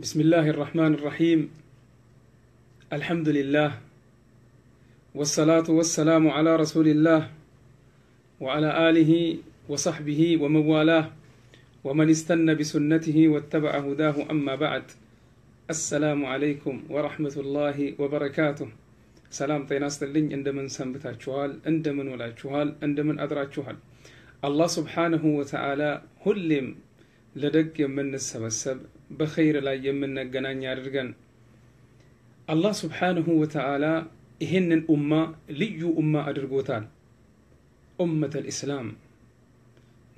بسم الله الرحمن الرحيم الحمد لله والصلاة والسلام على رسول الله وعلى آله وصحبه ومن والاه ومن استنى بسنته واتبع هداه أما بعد السلام عليكم ورحمة الله وبركاته سلام طيناس لين عندما سنبتا شوال عندما ولا شوال عندما أدرا شوال الله سبحانه وتعالى هلم ለደግ የምንሰበሰብ በኸይር ላይ የምንገናኝ አድርገን። አላህ ስብሓንሁ ወተዓላ ይህንን ኡማ ልዩ ኡማ አድርጎታል። ኡመተ ልእስላም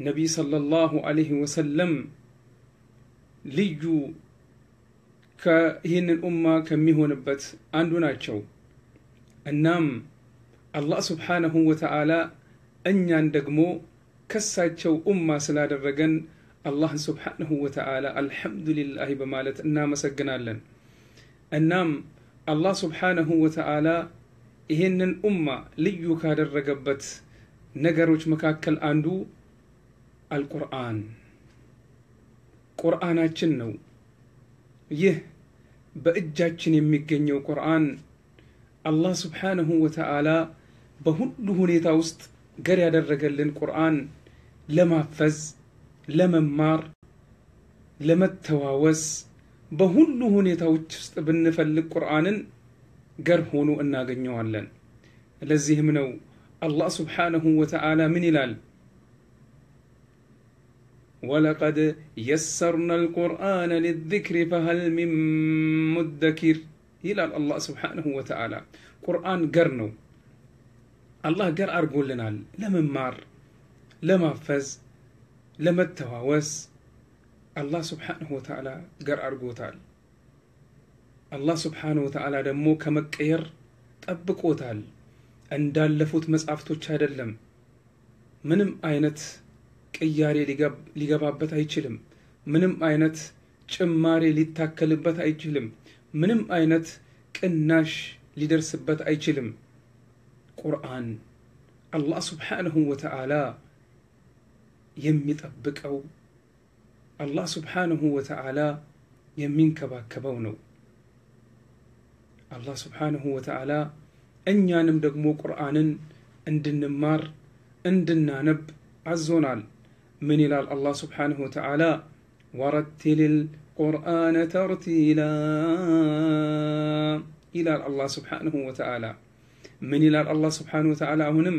ነቢይ ሰለላሁ አለይሂ ወሰለም ልዩ ይህንን ኡማ ከሚሆንበት አንዱ ናቸው። እናም አላህ ስብሓንሁ ወተዓላ እኛን ደግሞ ከሳቸው ኡማ ስላደረገን አላህ ስብሓንሁ ወተዓላ አልሐምዱሊላህ በማለት እናመሰግናለን። እናም አላህ ስብሓንሁ ወተዓላ ይህንን ኡማ ልዩ ካደረገበት ነገሮች መካከል አንዱ አልቁርአን ቁርአናችን ነው። ይህ በእጃችን የሚገኘው ቁርአን አላህ ስብሓንሁ ወተዓላ በሁሉ ሁኔታ ውስጥ ገር ያደረገልን ቁርአን ለማፈዝ ለመማር፣ ለመተዋወስ በሁሉ ሁኔታዎች ውስጥ ብንፈልግ ቁርአንን ገር ሆኖ እናገኘዋለን። ለዚህም ነው አላህ ስብሓነሁ ወተዓላ ምን ይላል? ወለቀድ የሰርና አልቁርአነ ሊዝክሪ ፈሀል ሚን ሙደኪር ይላል አላህ ስብሓነሁ ወተዓላ። ቁርአን ገር ነው። አላህ ገር አድርጎልናል ለመማር ለማፈዝ ለመተዋወስ አላህ ስብሓንሁ ወተዓላ ገር አድርጎታል። አላህ ስብሓንሁ ወተዓላ ደግሞ ከመቀየር ጠብቆታል። እንዳለፉት መጻሕፍቶች አይደለም። ምንም አይነት ቅያሬ ሊገባበት አይችልም። ምንም አይነት ጭማሬ ሊታከልበት አይችልም። ምንም አይነት ቅናሽ ሊደርስበት አይችልም። ቁርአን አላህ ስብሓንሁ ወተዓላ የሚጠብቀው አላህ ስብሓንሁ ወተዓላ የሚንከባከበው ነው። አላህ ስብሓንሁ ወተዓላ እኛንም ደግሞ ቁርአንን እንድንማር እንድናነብ አዞናል። ምን ይላል አላህ ስብሓንሁ ወተዓላ ወረቲልል ቁርአነ ተርቲላ ይላል አላህ ስብሓንሁ ወተዓላ። ምን ይላል አላህ ስብሓንሁ ወተዓላ አሁንም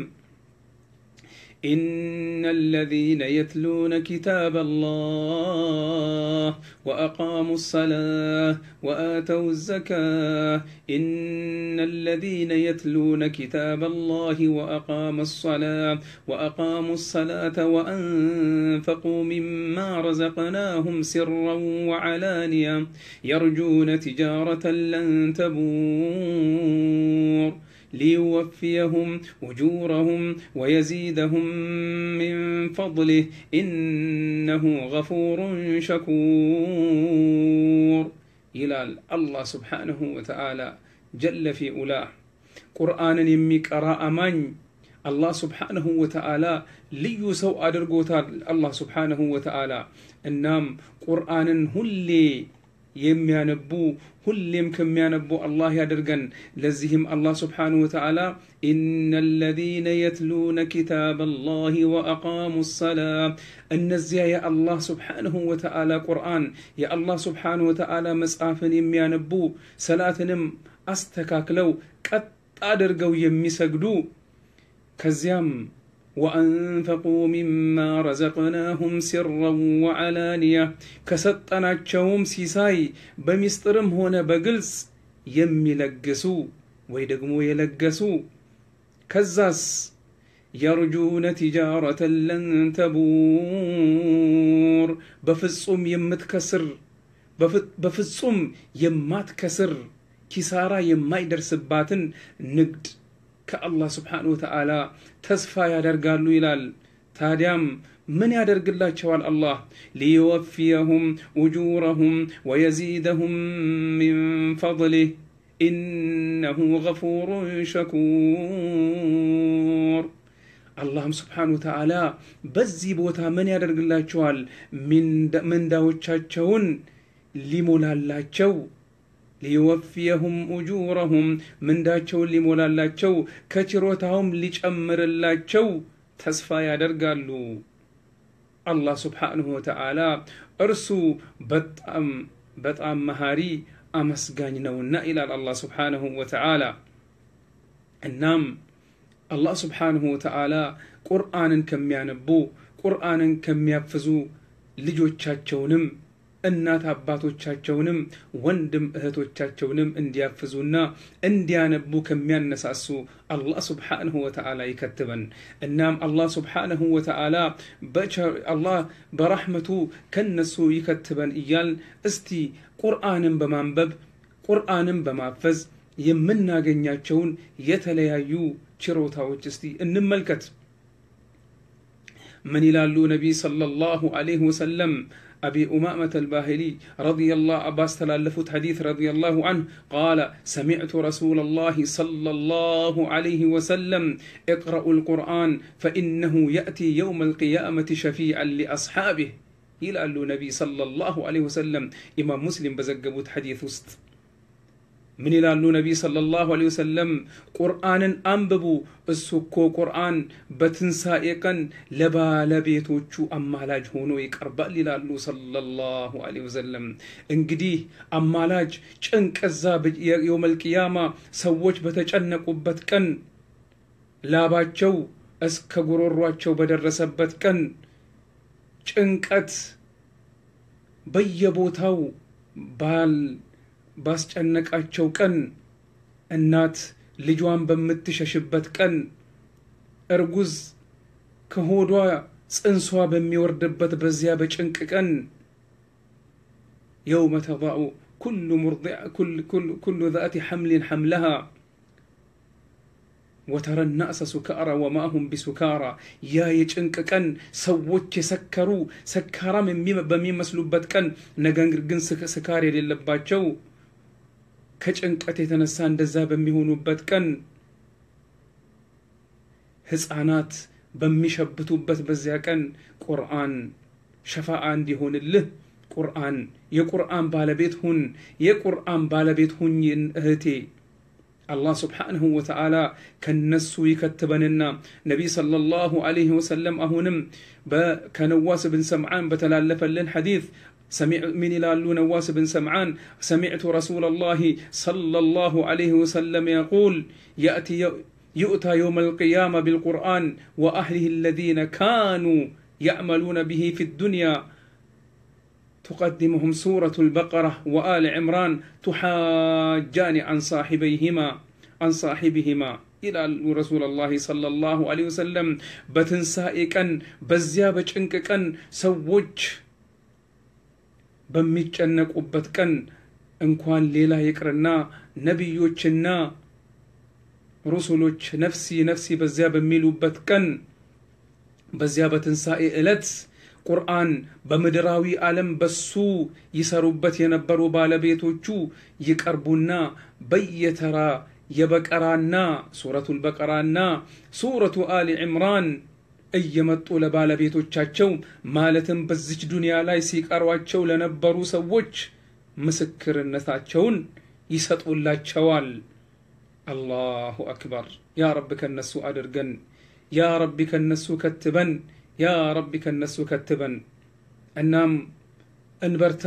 إن الذين يتلون كتاب الله وأقاموا الصلاة وآتوا الزكاة إن الذين يتلون كتاب الله وأقاموا الصلاة وأقاموا الصلاة وأنفقوا مما رزقناهم سرا وعلانيا يرجون تجارة لن تبور ليوفيهم اجورهم ويزيدهم من فضله انه غفور شكور الى الله سبحانه وتعالى جل في اولاه قرانا يميك اراء من الله سبحانه وتعالى لي سوء ادرغوتال الله سبحانه وتعالى النام قرانا لي የሚያነቡ ሁሌም ከሚያነቡ አላህ ያደርገን። ለዚህም አላህ ስብሓነሁ ወተዓላ ኢነ ለዚነ የትሉነ ኪታብ አላህ ወአቃሙ ሰላ፣ እነዚያ የአላህ ስብሓነሁ ወተዓላ ቁርአን የአላህ ስብሓነሁ ወተዓላ መጽሐፍን የሚያነቡ ሰላትንም አስተካክለው ቀጥ አድርገው የሚሰግዱ ከዚያም وأنفقوا مما رزقناهم سرا وعلانية أنا تشوم سيساي بمسترم هنا بقلس يم يلقسو ويدقمو يلقسو كزاس يرجون تجارة لن تبور بفصوم يمت كسر بفصوم ما تكسر كسارة يم ما يمات درسباتن نقد كالله سبحانه وتعالى تصفى يا درقالو يلال تاديام من يا درقال الله ليوفيهم أجورهم ويزيدهم من فضله إنه غفور شكور اللهم سبحانه وتعالى بزي من يدرق الله من من داوتشاتشون لمولا الله ሊወፍየሁም ኡጁረሁም ምንዳቸውን ሊሞላላቸው ከችሮታውም ሊጨምርላቸው ተስፋ ያደርጋሉ። አላህ ስብሓንሁ ወተዓላ እርሱ በጣም በጣም መሃሪ አመስጋኝ ነውና ይላል አላህ ስብሓንሁ ወተዓላ። እናም አላህ ስብሓንሁ ወተዓላ ቁርአንን ከሚያነቡ ቁርአንን ከሚያፍዙ ልጆቻቸውንም እናት አባቶቻቸውንም ወንድም እህቶቻቸውንም እንዲያፍዙና እንዲያነቡ ከሚያነሳሱ አላህ ስብሓንሁ ወተዓላ ይከትበን። እናም አላህ ስብሓንሁ ወተዓላ አላህ በራሕመቱ ከነሱ ይከትበን እያል እስቲ ቁርአንን በማንበብ ቁርአንን በማፈዝ የምናገኛቸውን የተለያዩ ችሮታዎች እስቲ እንመልከት። ምን ይላሉ ነቢይ ሰለላሁ ዐለይሂ ወሰለም أبي أمامة الباهلي رضي الله أباس تلالفت حديث رضي الله عنه قال سمعت رسول الله صلى الله عليه وسلم اقرأوا القرآن فإنه يأتي يوم القيامة شفيعا لأصحابه إلى أن النبي صلى الله عليه وسلم إمام مسلم بزقبوت حديث است ምን ይላሉ ነቢይ ሰለላሁ ዐለይሂ ወሰለም ቁርአንን አንብቡ እሱ እኮ ቁርአን በትንሣኤ ቀን ለባለቤቶቹ አማላጅ ሆኖ ይቀርባል ይላሉ ሰለላሁ ዐለይሂ ወሰለም እንግዲህ አማላጅ ጭንቅ እዛ የውመልቅያማ ሰዎች በተጨነቁበት ቀን ላባቸው እስከ ጉሮሯቸው በደረሰበት ቀን ጭንቀት በየቦታው ባል ባስጨነቃቸው ቀን፣ እናት ልጇን በምትሸሽበት ቀን፣ እርጉዝ ከሆዷ ጽንሷ በሚወርድበት በዚያ በጭንቅ ቀን የውመ ተዳኡ ኩሉ ዛእቲ ሐምሊን ሐምለሃ ወተረ ናእሰ ሱካራ ወማሁም ቢሱካራ ያ የጭንቅ ቀን ሰዎች የሰከሩ ሰካራም በሚመስሉበት ቀን ነገር ግን ስካር የሌለባቸው ከጭንቀት የተነሳ እንደዛ በሚሆኑበት ቀን ህፃናት በሚሸብቱበት በዚያ ቀን ቁርአን ሸፋአ እንዲሆንልህ ቁርአን የቁርአን ባለቤት ሁን፣ የቁርአን ባለቤት ሁኝ እህቴ። አላህ ስብሓንሁ ወተዓላ ከነሱ ይከትበንና ነቢይ ሰለላሁ ዐለይሂ ወሰለም አሁንም ከነዋስ ብን ሰምዓን በተላለፈልን ሐዲት سمع من لالو نواس بن سمعان سمعت رسول الله صلى الله عليه وسلم يقول يأتي يؤتى يوم القيامة بالقرآن وأهله الذين كانوا يعملون به في الدنيا تقدمهم سورة البقرة وآل عمران تحاجان عن صاحبيهما عن صاحبهما إلى رسول الله صلى الله عليه وسلم بتنسائكا كان بزيابة كان سوج በሚጨነቁበት ቀን እንኳን ሌላ ይቅርና ነቢዮችና ሩሱሎች ነፍሲ ነፍሲ በዚያ በሚሉበት ቀን በዚያ በትንሣኤ ዕለት ቁርአን በምድራዊ ዓለም በሱ ይሰሩበት የነበሩ ባለቤቶቹ ይቀርቡና በየተራ የበቀራና ሱረቱል በቀራና ሱረቱ አሊ ዕምራን እየመጡ ለባለቤቶቻቸው ማለትም በዚች ዱንያ ላይ ሲቀሯቸው ለነበሩ ሰዎች ምስክርነታቸውን ይሰጡላቸዋል። አላሁ አክበር። ያ ረቢ ከነሱ አድርገን፣ ያ ረቢ ከነሱ ከትበን፣ ያ ረቢ ከነሱ ከትበን። እናም እንበርታ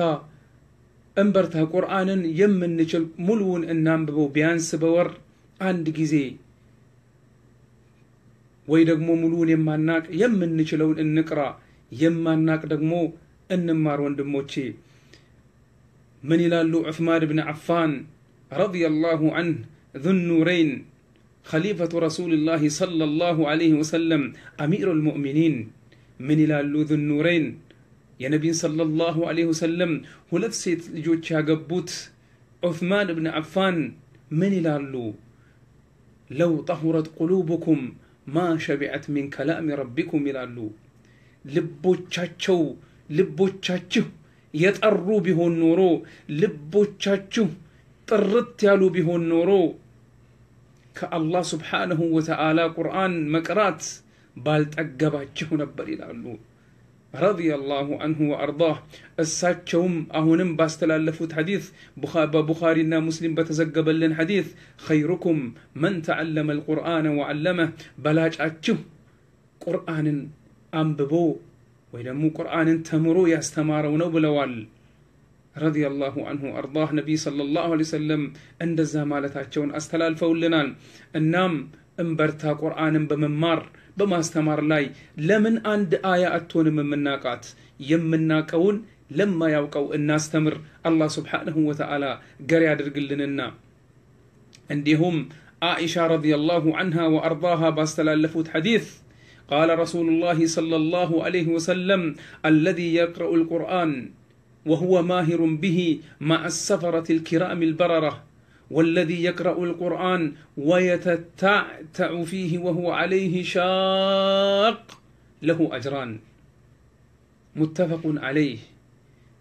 እንበርታ። ቁርአንን የምንችል ሙሉውን እናንብበው ቢያንስ በወር አንድ ጊዜ ወይ ደግሞ ሙሉውን የማናቅ የምንችለውን እንቅራ፣ የማናቅ ደግሞ እንማር። ወንድሞቼ ምን ይላሉ ዑስማን ብን አፋን ረዲየላሁ አንህ ዙኑረይን ኸሊፈቱ ረሱልላሂ ሰለላሁ ዐለይሂ ወሰለም አሚሩል ሙእሚኒን ምን ይላሉ? ዙኑረይን የነቢን ሰለላሁ ዐለይሂ ወሰለም ሁለት ሴት ልጆች ያገቡት ዑስማን ብን አፋን ምን ይላሉ? ለው ጠሁረት ቁሉብኩም? ማ ሸቢዐት ሚን ከላሚ ረቢኩም ይላሉ። ልቦቻቸው ልቦቻችሁ የጠሩ ቢሆን ኖሮ ልቦቻችሁ ጥርት ያሉ ቢሆን ኖሮ ከአላህ ስብሓነሁ ወተዓላ ቁርአን መቅራት ባልጠገባችሁ ነበር ይላሉ። ረዲየላሁ አንሁ ወአርዳህ እሳቸውም አሁንም ባስተላለፉት ሐዲስ በቡኻሪና ሙስሊም በተዘገበልን ሐዲስ ኸይሩኩም መን ተዓለመ አልቁርአነ ወዓለመህ በላጫችሁ ቁርአንን አንብቦ ወይ ደግሞ ቁርአንን ተምሮ ያስተማረው ነው ብለዋል። ረዲየላሁ አንሁ አርዳህ ነቢይ ሰለላሁ ዐለይሂ ወሰለም እንደዛ ማለታቸውን አስተላልፈውልናል። እናም انبرتا قرآن بممار بماستمار لاي لمن عند آية أتون من مناقات يمناكون لما يوقو الناستمر الله سبحانه وتعالى قريع درقل لنا عندهم عائشة رضي الله عنها وأرضاها باستلال لفوت حديث قال رسول الله صلى الله عليه وسلم الذي يقرأ القرآن وهو ماهر به مع السفرة الكرام البررة والذي يقرأ القرآن ويتتعتع فيه وهو عليه شاق له أجران متفق عليه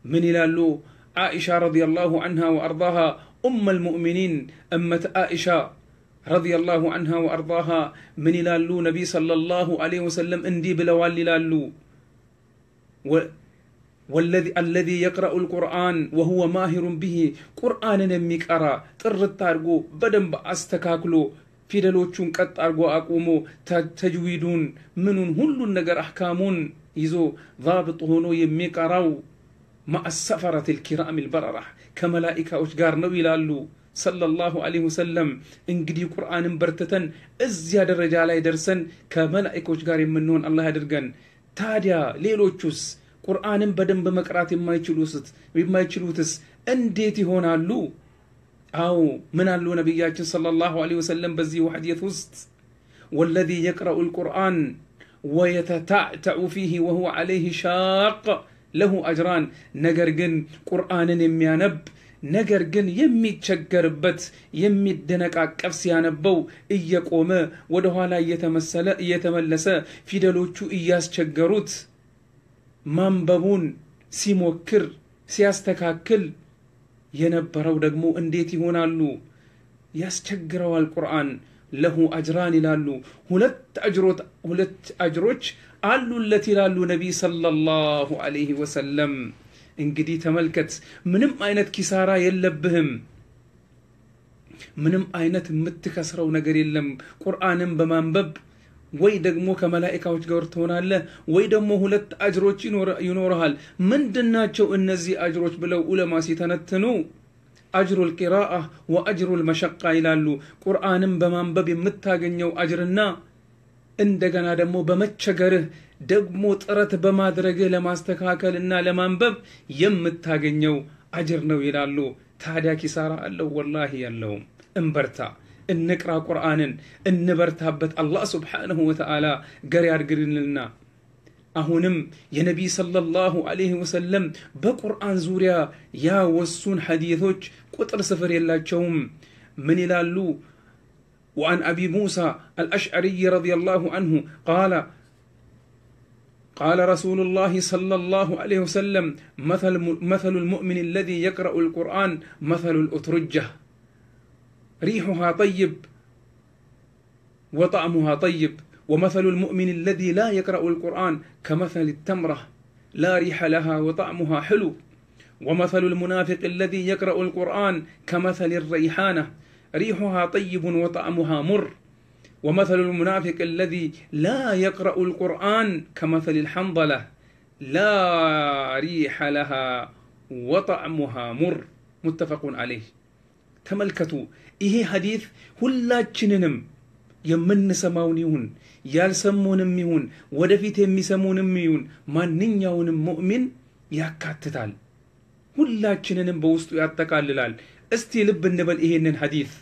من إلى عائشة رضي الله عنها وأرضاها أم المؤمنين أمة عائشة رضي الله عنها وأرضاها من إلى نبي صلى الله عليه وسلم اندي بلوال إلى አለዚ የቅረኡ ልቁርአን ወሁወ ማሂሩን ብሂ ቁርአንን የሚቀራ ጥርት አድርጎ በደንብ አስተካክሎ ፊደሎቹን ቀጥ አድርጎ አቁሞ ተጅዊዱን ምኑን ሁሉን ነገር አህካሙን ይዞ ዛብጥ ሆኖ የሚቀራው ማአሰፈረት ልኪራም ልበረራ ከመላኢካዎች ጋር ነው ይላሉ ሰለላሁ ዐለይሂ ወሰለም። እንግዲህ ቁርአንን በርትተን እዚያ ደረጃ ላይ ደርሰን ከመላኢካዎች ጋር የምንሆን አላህ ያድርገን። ታዲያ ሌሎቹስ ቁርአንን በደንብ መቅራት የማይችሉት የማይችሉትስ እንዴት ይሆናሉ? አዎ ምን አሉ ነቢያችን ሰለላሁ ዐለይሂ ወሰለም በዚሁ ሐዲት ውስጥ ወለዚ የቅረኡ ልቁርአን ወየተታዕተዑ ፊህ ወሁወ ዐለይህ ሻቅ ለሁ አጅራን ነገር ግን ቁርአንን የሚያነብ ነገር ግን የሚቸገርበት የሚደነቃቀፍ ሲያነበው እየቆመ ወደኋላ እየተመለሰ ፊደሎቹ እያስቸገሩት ማንበቡን ሲሞክር ሲያስተካክል የነበረው ደግሞ እንዴት ይሆናሉ? ያስቸግረዋል። ቁርአን ለሁ አጅራን ይላሉ። ሁለት አጅሮች አሉለት ይላሉ ነቢይ ሰለላሁ ዐለይሂ ወሰለም። እንግዲህ ተመልከት፣ ምንም አይነት ኪሳራ የለብህም። ምንም አይነት የምትከስረው ነገር የለም። ቁርአንን በማንበብ ወይ ደግሞ ከመላእካዎች ጋር ትሆናለህ ወይ ደግሞ ሁለት አጅሮች ይኖረሃል ምንድናቸው እነዚህ አጅሮች ብለው ዑለማ ሲተነትኑ አጅሩ ቂራአ ወአጅሩ ልመሸቃ ይላሉ ቁርአንን በማንበብ የምታገኘው አጅርና እንደገና ደግሞ በመቸገርህ ደግሞ ጥረት በማድረግህ ለማስተካከል እና ለማንበብ የምታገኘው አጅር ነው ይላሉ ታዲያ ኪሳራ አለው ወላሂ ያለውም እምበርታ። نقرا قرانا نبرتابت الله سبحانه وتعالى غير لنا اهونم يا نبي صلى الله عليه وسلم بقران زوريا يا وسون حديثوج قطر سفر يلاچوم من يلالو وعن ابي موسى الاشعري رضي الله عنه قال قال رسول الله صلى الله عليه وسلم مثل مثل المؤمن الذي يقرأ القرآن مثل الأترجه ريحها طيب وطعمها طيب ومثل المؤمن الذي لا يقرأ القرآن كمثل التمرة لا ريح لها وطعمها حلو ومثل المنافق الذي يقرأ القرآن كمثل الريحانة ريحها طيب وطعمها مر ومثل المنافق الذي لا يقرأ القرآن كمثل الحنظلة لا ريح لها وطعمها مر متفق عليه تملكتوا ይሄ ሐዲት ሁላችንንም የምንሰማውን ይሁን ያልሰሙንም ይሁን ወደፊት የሚሰሙንም ይሁን ማንኛውንም ሙእሚን ያካትታል። ሁላችንንም በውስጡ ያጠቃልላል። እስቲ ልብ እንበል ይሄንን ሐዲት።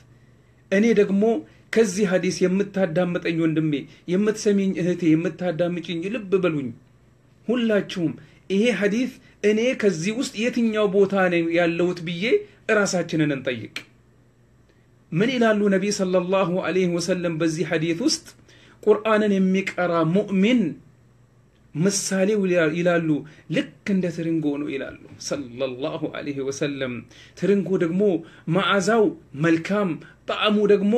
እኔ ደግሞ ከዚህ ሐዲስ የምታዳምጠኝ ወንድሜ፣ የምትሰሚኝ እህቴ፣ የምታዳምጭኝ ልብ በሉኝ ሁላችሁም ይሄ ሐዲስ እኔ ከዚህ ውስጥ የትኛው ቦታ ነው ያለሁት ብዬ እራሳችንን እንጠይቅ። ምን ይላሉ ነቢይ ሰለላሁ አለይህ ወሰለም በዚህ ሐዲት ውስጥ ቁርአንን የሚቀራ ሙእሚን ምሳሌው ይላሉ ልክ እንደ ትርንጎ ነው ይላሉ ሰለላሁ ዐለይሂ ወሰለም ትርንጎ ደግሞ መዓዛው መልካም ጣዕሙ ደግሞ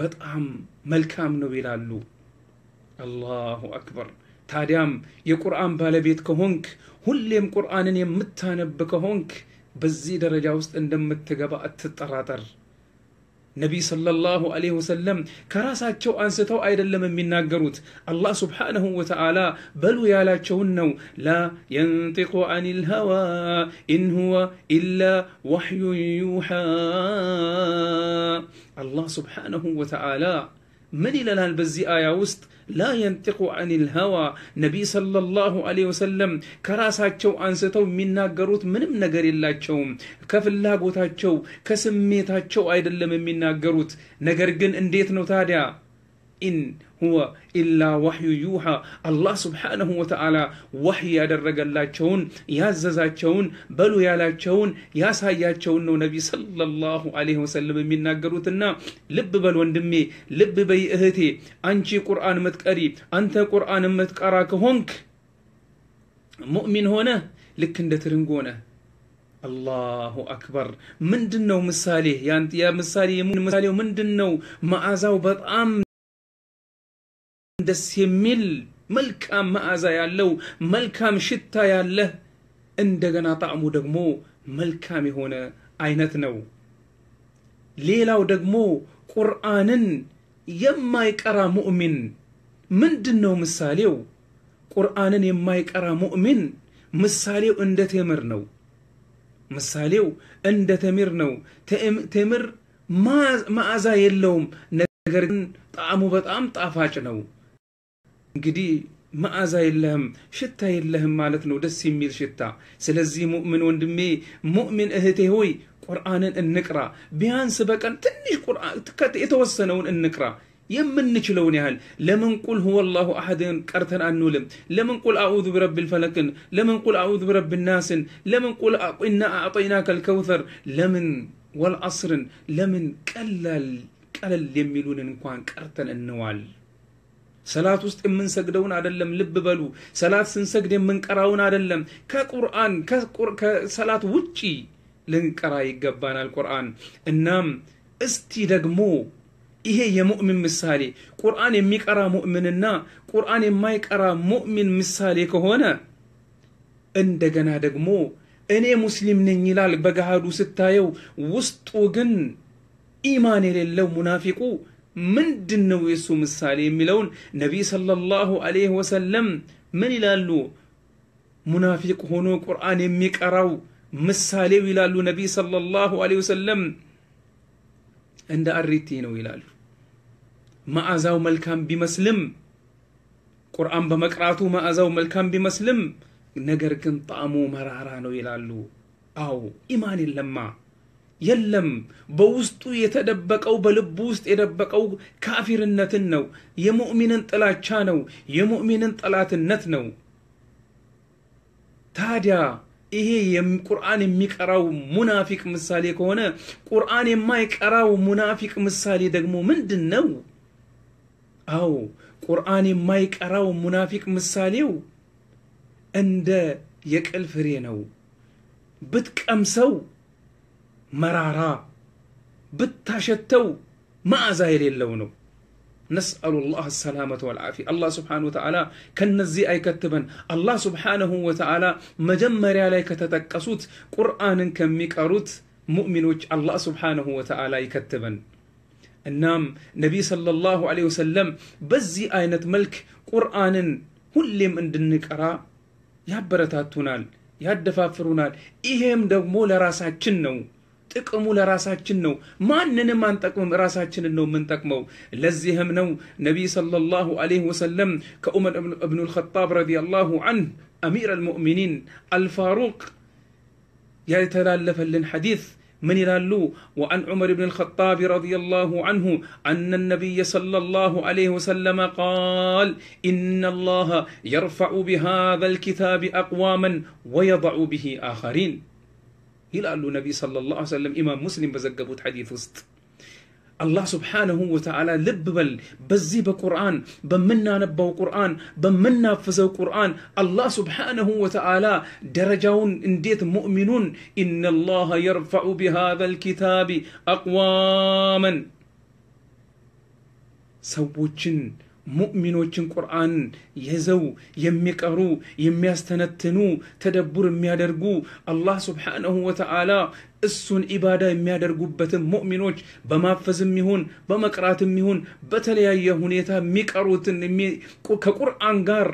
በጣም መልካም ነው ይላሉ አላሁ አክበር ታዲያም የቁርአን ባለቤት ከሆንክ ሁሌም ቁርአንን የምታነብ ከሆንክ በዚህ ደረጃ ውስጥ እንደምትገባ አትጠራጠር نبي صلى الله عليه وسلم كراسات شو أنستو أيضا لما من ناقروت الله سبحانه وتعالى بل يا لا شونو لا ينطق عن الهوى إن هو إلا وحي يوحى الله سبحانه وتعالى من إلى الآن بزي آية وسط ላ የንጢቁ አን ልሀዋ ነቢይ ሰለላሁ ዐለይሂ ወሰለም ከራሳቸው አንስተው የሚናገሩት ምንም ነገር የላቸውም። ከፍላጎታቸው ከስሜታቸው አይደለም የሚናገሩት። ነገር ግን እንዴት ነው ታዲያ ኢን ሁወ ኢላ ዋሕዩ ዩሃ አላህ ስብሓነሁ ወተዓላ ዋሕይ ያደረገላቸውን ያዘዛቸውን በሉ ያላቸውን ያሳያቸውን ነው ነቢ ሰለላሁ ዐለይሂ ወሰለም የሚናገሩትና ልብ በል ወንድሜ፣ ልብ በይ እህቴ፣ አንቺ ቁርአን ምትቀሪ አንተ ቁርአን ምትቀራ ከሆንክ ሙእሚን ሆነ ልክ እንደ ትርንጎ ሆነ። አላሁ አክበር። ምንድን ነው ምሳሌ ምሳሌው ምንድን ነው? መዓዛው በጣም ደስ የሚል መልካም መዓዛ ያለው መልካም ሽታ ያለህ እንደገና ጣዕሙ ደግሞ መልካም የሆነ አይነት ነው። ሌላው ደግሞ ቁርአንን የማይቀራ ሙእሚን ምንድን ነው ምሳሌው? ቁርአንን የማይቀራ ሙእሚን ምሳሌው እንደ ቴምር ነው። ምሳሌው እንደ ቴምር ነው። ቴምር መዓዛ የለውም፣ ነገር ግን ጣዕሙ በጣም ጣፋጭ ነው። قدي ما أزاي لهم شتى لهم مالتنا ودس يميل شتى سلزي مؤمن وندمي مؤمن أهته هوي قرآن النكرة بيان سبق أن تنش قرآن تكت يتوسنون النكرة يمن نشلوني هل لمن قل هو الله أحد كرتن أن نولم لمن قل أعوذ برب الفلك لمن قل أعوذ برب الناس لمن قل إنا أعطيناك الكوثر لمن والعصر لمن كلا كلا يميلون إن كان كرتن النوال ሰላት ውስጥ የምንሰግደውን አይደለም ልብ በሉ ሰላት ስንሰግድ የምንቀራውን አይደለም ከቁርአን ከሰላት ውጪ ልንቀራ ይገባናል ቁርአን እናም እስቲ ደግሞ ይሄ የሙእሚን ምሳሌ ቁርአን የሚቀራ ሙእሚንና ቁርአን የማይቀራ ሙእሚን ምሳሌ ከሆነ እንደገና ደግሞ እኔ ሙስሊም ነኝ ይላል በገሃዱ ስታየው ውስጡ ግን ኢማን የሌለው ሙናፊቁ ምንድን ነው የእሱ ምሳሌ የሚለውን ነቢይ ሰለላሁ አለይህ ወሰለም ምን ይላሉ? ሙናፊቅ ሆኖ ቁርአን የሚቀራው ምሳሌው ይላሉ ነቢይ ሰለላሁ አለይህ ወሰለም እንደ አሪቲ ነው ይላሉ። መዓዛው መልካም ቢመስልም ቁርአን በመቅራቱ መዓዛው መልካም ቢመስልም ነገር ግን ጣዕሙ መራራ ነው ይላሉ። አዎ ኢማን የለማ የለም። በውስጡ የተደበቀው በልቡ ውስጥ የደበቀው ካፊርነትን ነው። የሙእሚንን ጥላቻ ነው። የሙእሚንን ጠላትነት ነው። ታዲያ ይሄ ቁርአን የሚቀራው ሙናፊቅ ምሳሌ ከሆነ ቁርአን የማይቀራው ሙናፊቅ ምሳሌ ደግሞ ምንድን ነው? አዎ ቁርአን የማይቀራው ሙናፊቅ ምሳሌው እንደ የቅል ፍሬ ነው። ብትቀምሰው مرارا بتشتو ما زاير اللونو نسأل الله السلامة والعافية الله سبحانه وتعالى كنزي أي كتبن الله سبحانه وتعالى مجمّر عليك تتكسوت قرآن كميك أروت مؤمن الله سبحانه وتعالى يكتبن النام نبي صلى الله عليه وسلم بزي آينة ملك قرآن هلّم اندنك أرى يا برتاتونال يا دفافرونال إيهم دو مولا راسا جنّو ጥቅሙ ለራሳችን ነው። ማንንም አንጠቅምም፣ ራሳችንን ነው የምንጠቅመው። ለዚህም ነው ነቢይ ሰለላሁ ዐለይሂ ወሰለም ከዑመር እብኑ ልኸጣብ ረዲየላሁ ዐንሁ አሚር አልሙእሚኒን አልፋሩቅ የተላለፈልን ሐዲስ من يلالو وعن عمر بن الخطاب رضي الله عنه أن النبي صلى الله عليه وسلم قال إن الله يرفع بهذا الكتاب أقواما ويضع به آخرين قال له النبي صلى الله عليه وسلم امام مسلم بزقبوت حديث وست الله سبحانه وتعالى لببل بزي بقران بمنا نبو قران بمنا فزو قران الله سبحانه وتعالى درجون انديت مؤمنون ان الله يرفع بهذا الكتاب اقواما سووچن ሙእሚኖችን ቁርአን ይዘው የሚቀሩ የሚያስተነትኑ ተደቡር የሚያደርጉ አላህ ስብሓነሁ ወተዓላ እሱን ኢባዳ የሚያደርጉበትን ሙእሚኖች በማፈዝም ይሁን በመቅራትም ይሁን በተለያየ ሁኔታ የሚቀሩትን ከቁርአን ጋር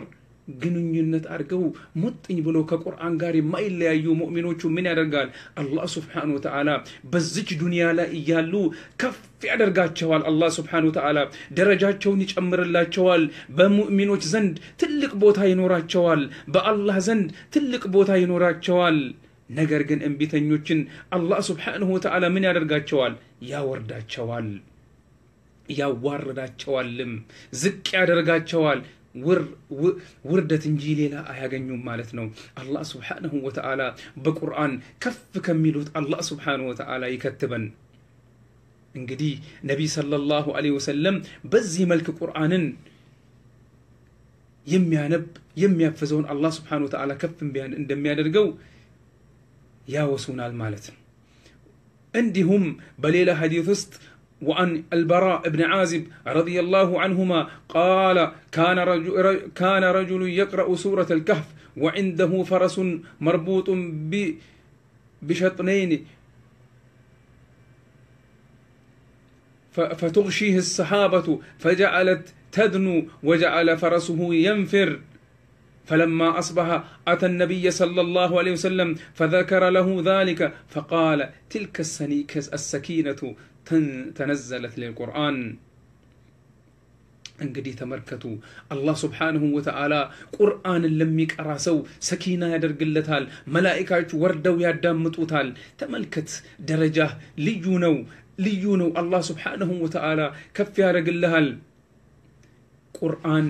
ግንኙነት አድርገው ሙጥኝ ብሎ ከቁርአን ጋር የማይለያዩ ሙእሚኖቹ ምን ያደርጋል? አላህ ስብሓነ ወተዓላ በዚች ዱንያ ላይ እያሉ ከፍ ያደርጋቸዋል። አላህ ስብሓነ ወተዓላ ደረጃቸውን ይጨምርላቸዋል። በሙእሚኖች ዘንድ ትልቅ ቦታ ይኖራቸዋል። በአላህ ዘንድ ትልቅ ቦታ ይኖራቸዋል። ነገር ግን እምቢተኞችን አላህ ስብሓንሁ ወተዓላ ምን ያደርጋቸዋል? ያወርዳቸዋል፣ ያዋርዳቸዋልም፣ ዝቅ ያደርጋቸዋል። ውርደት እንጂ ሌላ አያገኙም ማለት ነው። አላህ ስብሓነሁ ወተዓላ በቁርአን ከፍ ከሚሉት አላህ ስብሓነሁ ወተዓላ ይከትበን። እንግዲህ ነቢይ ሰለላሁ ዐለይሂ ወሰለም በዚህ መልክ ቁርአንን የሚያነብ የሚያፈዘውን አላህ ስብሓነሁ ወተዓላ ከፍ እንደሚያደርገው ያወሱናል ማለት ነው። እንዲሁም በሌላ ሀዲት ውስጥ وعن البراء بن عازب رضي الله عنهما قال كان رجل, كان رجل يقرأ سورة الكهف وعنده فرس مربوط بشطنين فتغشيه السحابة فجعلت تدنو وجعل فرسه ينفر فلما أصبح أتى النبي صلى الله عليه وسلم فذكر له ذلك فقال تلك السكينة ተነዘለት ሊልቁርአን እንግዲህ ተመልከቱ አላህ ስብሓንሁ ወተዓላ ቁርአንን ለሚቀራ ሰው ሰኪና ያደርግለታል መላኢካዎች ወርደው ያዳምጡታል ተመልከት ደረጃ ልዩ ነው ልዩ ነው አላህ ስብሓንሁ ወተዓላ ከፍ ያደርግልሃል ቁርአን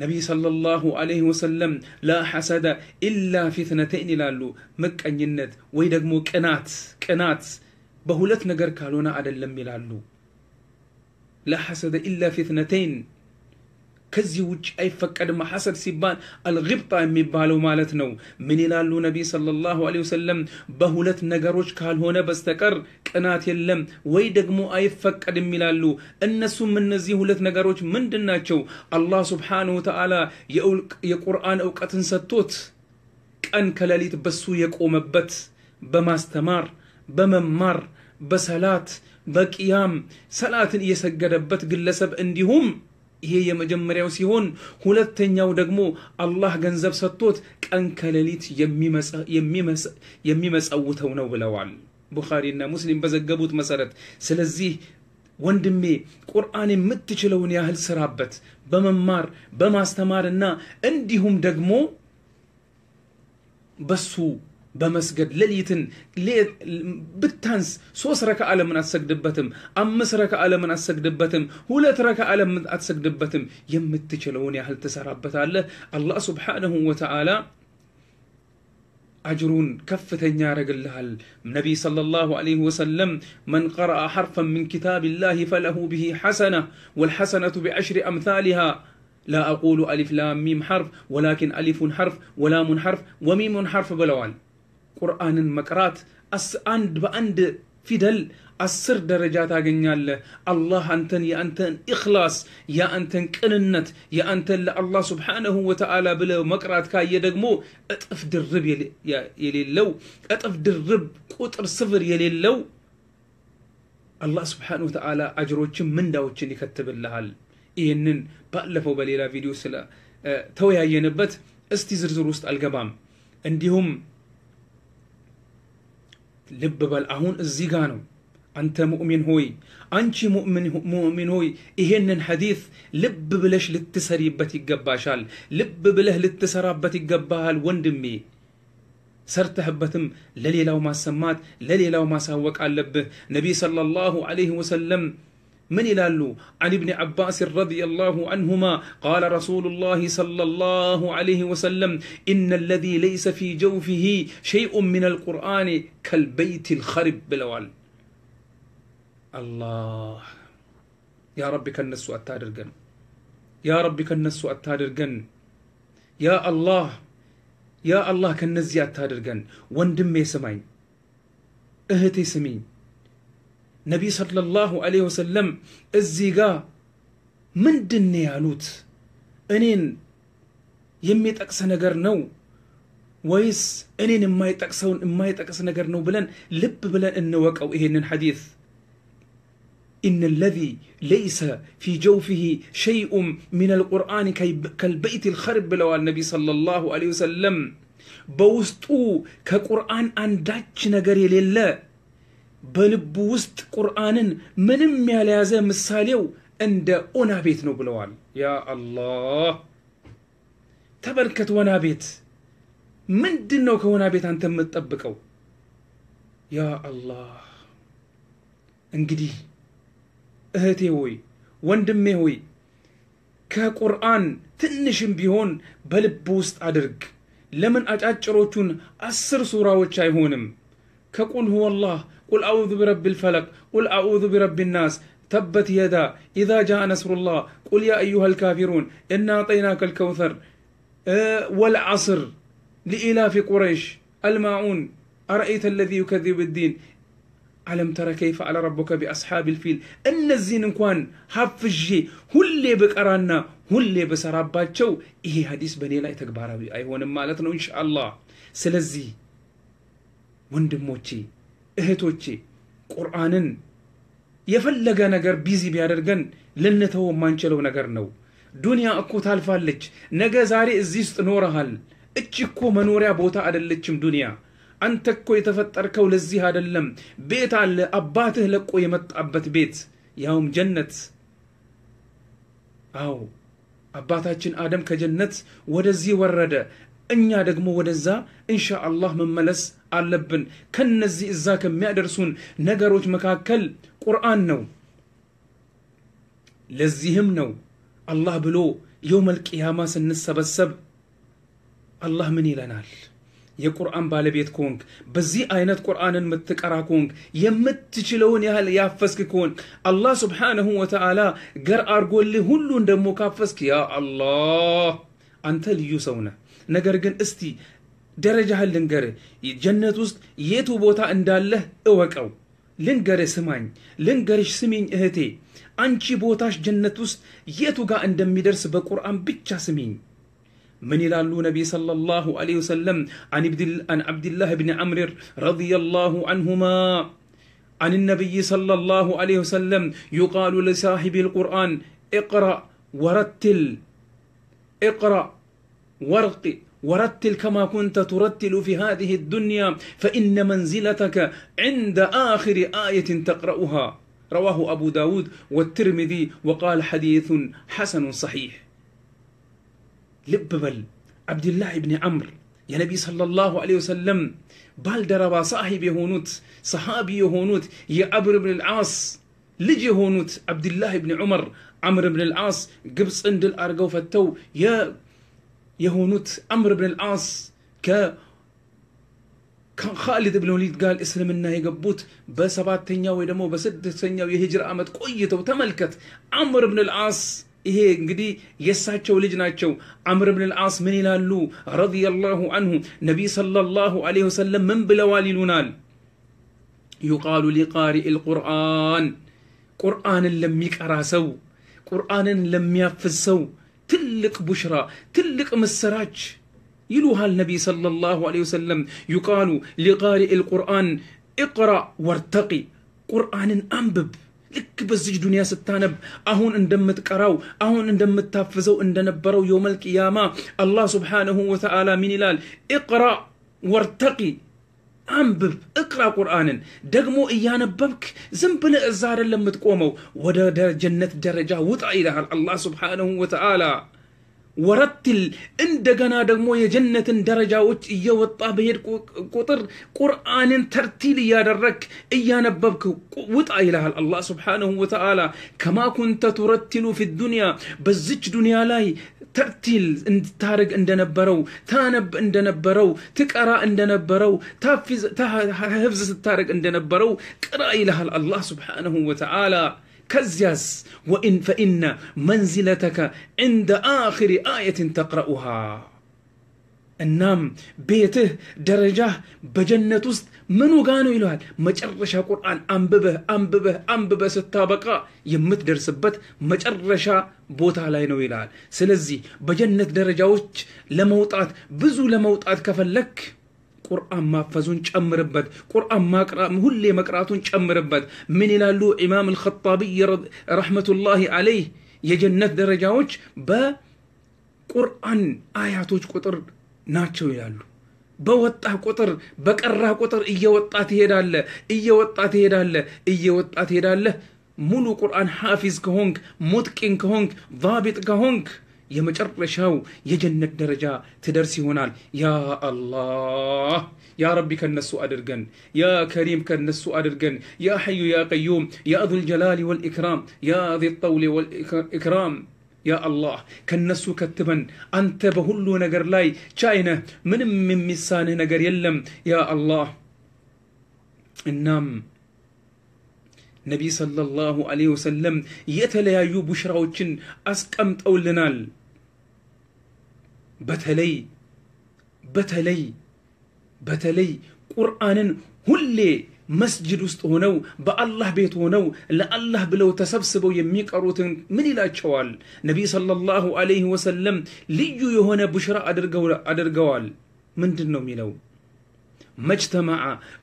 ነቢይ ሰለላሁ አለይሂ ወሰለም ላ ኢላ ፊትነተይን ይላሉ። ምቀኝነት ወይ ደግሞ ቅናት ቅናት በሁለት ነገር ካልሆነ አይደለም ይላሉ። ላ ኢላ ፊትነተይን ከዚህ ውጭ አይፈቀድም። ሐሰድ ሲባል አልግብጣ የሚባለው ማለት ነው። ምን ይላሉ ነቢይ ሰለላሁ ዐለይሂ ወሰለም? በሁለት ነገሮች ካልሆነ በስተቀር ቅናት የለም ወይ ደግሞ አይፈቀድም ይላሉ። እነሱም እነዚህ ሁለት ነገሮች ምንድን ናቸው? አላህ ሱብሓነሁ ወተዓላ የቁርአን እውቀትን ሰጥቶት ቀን ከሌሊት በሱ የቆመበት በማስተማር በመማር በሰላት በቅያም ሰላትን የሰገደበት ግለሰብ እንዲሁም ይሄ የመጀመሪያው ሲሆን ሁለተኛው ደግሞ አላህ ገንዘብ ሰጥቶት ቀን ከሌሊት የሚመጸውተው ነው ብለዋል ቡኻሪና ሙስሊም በዘገቡት መሰረት። ስለዚህ ወንድሜ ቁርአን የምትችለውን ያህል ስራበት በመማር በማስተማርና እንዲሁም ደግሞ በሱ بمسجد لليتن لي بتانس سوس ركا على من اتسجد بتم امس ركا على من اتسجد بتم لا ترك على من اتسجد بتم يمتشلون يا هل تسربت الله الله سبحانه وتعالى أجرون كفة النار قلهل النبي صلى الله عليه وسلم من قرأ حرفا من كتاب الله فله به حسنة والحسنة بعشر أمثالها لا أقول ألف لام ميم حرف ولكن ألف حرف ولام حرف وميم حرف بلوان ቁርአንን መቅራት አንድ በአንድ ፊደል አስር ደረጃ ታገኛለህ። አላህ አንተን የአንተን ኢኽላስ የአንተን ቅንነት የአንተን ለአላህ ስብሓነሁ ወተዓላ ብለ መቅራት ካየ ደግሞ እጥፍ ድርብ የሌለው እጥፍ ድርብ ቁጥር ስፍር የሌለው አላህ ስብሓነሁ ወተዓላ አጅሮችን ምንዳዎችን ይከትብልሃል። ይህንን ባለፈው በሌላ ቪዲዮ ስለ ተወያየንበት እስቲ ዝርዝር ውስጥ አልገባም። እንዲሁም ልብ በል አሁን እዚህ ጋ ነው አንተ ሙእሚን ሆይ አንቺ ሙእሚን ሆይ ይሄንን ሐዲስ ልብ ብለሽ ልትሰሪበት ይገባሻል። ልብ ብለህ ልትሰራበት ይገባሃል ወንድሜ። ሰርተህበትም ለሌላው ማሰማት ለሌላው ማሳወቅ አለብህ። ነቢይ ሰለላሁ ዐለይሂ ወሰለም من يلالو عن ابن عباس رضي الله عنهما قال رسول الله صلى الله عليه وسلم إن الذي ليس في جوفه شيء من القرآن كالبيت الخرب بلوال الله يا ربك النسو التاررقن يا ربك النسو التاررقن يا الله يا الله كنزي التاررقن واندمي سمعين اهتي سمين نبي صلى الله عليه وسلم الزيغا من دنيا لوت انين يميت اقصى نجر نو ويس انين ما يتقسون ما يتقس نجر نو بلن لب بلن انوك او ايه الحديث ان الذي ليس في جوفه شيء من القران كالبيت الخرب بلوى النبي صلى الله عليه وسلم بوستو كقران ان داتش نجر يلي الله በልቡ ውስጥ ቁርአንን ምንም ያልያዘ ምሳሌው እንደ ኦና ቤት ነው ብለዋል። ያ አላህ ተመልከት፣ ወና ቤት ምንድን ነው? ከወና ቤት አንተ የምትጠብቀው? ያ አላህ እንግዲህ እህቴ ሆይ ወንድሜ ሆይ ከቁርአን ትንሽም ቢሆን በልብ ውስጥ አድርግ። ለምን አጫጭሮቹን አስር ሱራዎች አይሆንም? كقل هو الله قل أعوذ برب الفلق قل أعوذ برب الناس تبت يدا إذا جاء نصر الله قل يا أيها الكافرون إنا أعطيناك الكوثر أه، والعصر لإلاف قريش الماعون أرأيت الذي يكذب الدين ألم ترى كيف على ربك بأصحاب الفيل إن النزين انكوان حفجي هل اللي هل بسراباتشو إيه حديث بني لا تكبار أيهون مالتنا إن شاء الله سلزي ወንድሞቼ እህቶቼ ቁርአንን የፈለገ ነገር ቢዚ ቢያደርገን ልንተው የማንችለው ነገር ነው። ዱንያ እኮ ታልፋለች። ነገ ዛሬ እዚህ ውስጥ ኖረሃል። እች እኮ መኖሪያ ቦታ አይደለችም ዱንያ። አንተ እኮ የተፈጠርከው ለዚህ አይደለም። ቤት አለ፣ አባትህ ለቆ የመጣበት ቤት ያውም ጀነት። አዎ አባታችን አደም ከጀነት ወደዚህ ወረደ፣ እኛ ደግሞ ወደዛ እንሻ አላህ መመለስ አለብን። ከነዚህ እዛ ከሚያደርሱን ነገሮች መካከል ቁርአን ነው። ለዚህም ነው አላህ ብሎ የውመል ቂያማ ስንሰበሰብ አላህ ምን ይለናል? የቁርአን ባለቤት ከሆንክ በዚህ አይነት ቁርአንን የምትቀራ ከሆንክ የምትችለውን ያህል ያፈስክ ከሆንክ አላህ ስብሓነሁ ወተዓላ ገር አርጎልህ ሁሉን ደግሞ ካፈስክ ያ አላህ አንተ ልዩ ሰው ነህ። ነገር ግን እስቲ هاللنجر ልንገርህ وسط يتو بوتا ቦታ እንዳለህ لنجر ልንገርህ ስማኝ፣ سمين اهتي انشي بوتاش جنة وسط يتو غا اندمي درس بقرآن بيتشا سمين من يلالو نبي صلى الله عليه وسلم عن عبد الله بن عمرو رضي الله عنهما عن النبي صلى الله عليه وسلم يقال لصاحب القرآن اقرأ ورتل اقرأ وارق ورتل كما كنت ترتل في هذه الدنيا فإن منزلتك عند آخر آية تقرأها رواه أبو داود والترمذي وقال حديث حسن صحيح لببل عبد الله بن عمرو يا نبي صلى الله عليه وسلم بالدربا صاحب هونوت صحابي هونوت يا أبر بن العاص لجي هونوت عبد الله بن عمر عمرو بن العاص قبص عند الأرقو فتو يا يهونوت امر بن الاس ك كان خالد بن الوليد قال اسلم لنا يا قبوت بسبع تنيا ويدمو بسد وي ويهجر امت كويته وتملكت عمرو بن العاص ايه قدي يساتشو لجناتشو عمرو بن العاص من الى رضي الله عنه نبي صلى الله عليه وسلم من بلوالي لونال يقال لقارئ القران قران لم يكرا سو قران لم يفز تلك بشرى تلك مسراج يلوها النبي صلى الله عليه وسلم يقال لقارئ القرآن اقرأ وارتقي قرآن أنبب لك بزج دنيا ستانب أهون اندم تقراو أهون اندم تافزو اندنبرو يوم القيامة الله سبحانه وتعالى من الال اقرأ وارتقي أنبب تقرأ قرآن دقمو إيانا ببك زنبل إزارا لما تقومو ودا در جنة درجة وطعيدها الله سبحانه وتعالى ورتل اندقنا دغمو يا جنت درجة وش إيا والطابير قطر قرآن ترتيل يا درك إيانا ببك وطعيدها الله سبحانه وتعالى كما كنت ترتل في الدنيا بزج دنيا لاي ترتيل عند تارق عندنا برو ثانب عندنا برو تكرى عندنا برو تافز تهفز تارق عندنا برو قرأ إلى الله سبحانه وتعالى كزياس وإن فإن منزلتك عند آخر آية تقرأها እናም ቤትህ ደረጃህ በጀነት ውስጥ ምኑ ጋ ነው ይለዋል። መጨረሻ ቁርአን አንብበህ አንብበህ አንብበህ ስታበቃ የምትደርስበት መጨረሻ ቦታ ላይ ነው ይላል። ስለዚህ በጀነት ደረጃዎች ለመውጣት ብዙ ለመውጣት ከፈለክ ቁርአን ማፈዙን ጨምርበት። ቁርአን ሁሌ መቅራቱን ጨምርበት። ምን ይላሉ ኢማም አልኸጣቢይ ረሕመቱላሂ አለይህ የጀነት ደረጃዎች በቁርአን አያቶች ቁጥር ناتشو يلالو بوطا قطر بقرا قطر ايوطا تهدال ايوطا تهدال ايوطا تهدال ملو قران حافظ كهونك متقن كهونك ضابط كهونك يا مجر مشرشاو يا جنك درجة تدرسي هونال يا الله يا ربي كان نسو أدرقن يا كريم كان نسو أدرقن يا حي يا قيوم يا ذو الجلال والإكرام يا ذي الطول والإكرام ያ አላህ ከነሱ ከትበን አንተ በሁሉ ነገር ላይ ቻይነህ ምንም የሚሳንህ ነገር የለም ያ አላህ እናም ነቢይ ሰለላሁ ዐለይሂ ወሰለም የተለያዩ ቡሽራዎችን አስቀምጠውልናል በተለይ በተለይ በተለይ ቁርአንን ሁሌ مسجد استونو بالله بيتونو لالله بلو تسبسبو يميك اروتن من الى تشوال نبي صلى الله عليه وسلم ليو يهونا بشرا ادرغو ادرغوال من دنو ميلو ما اجتمع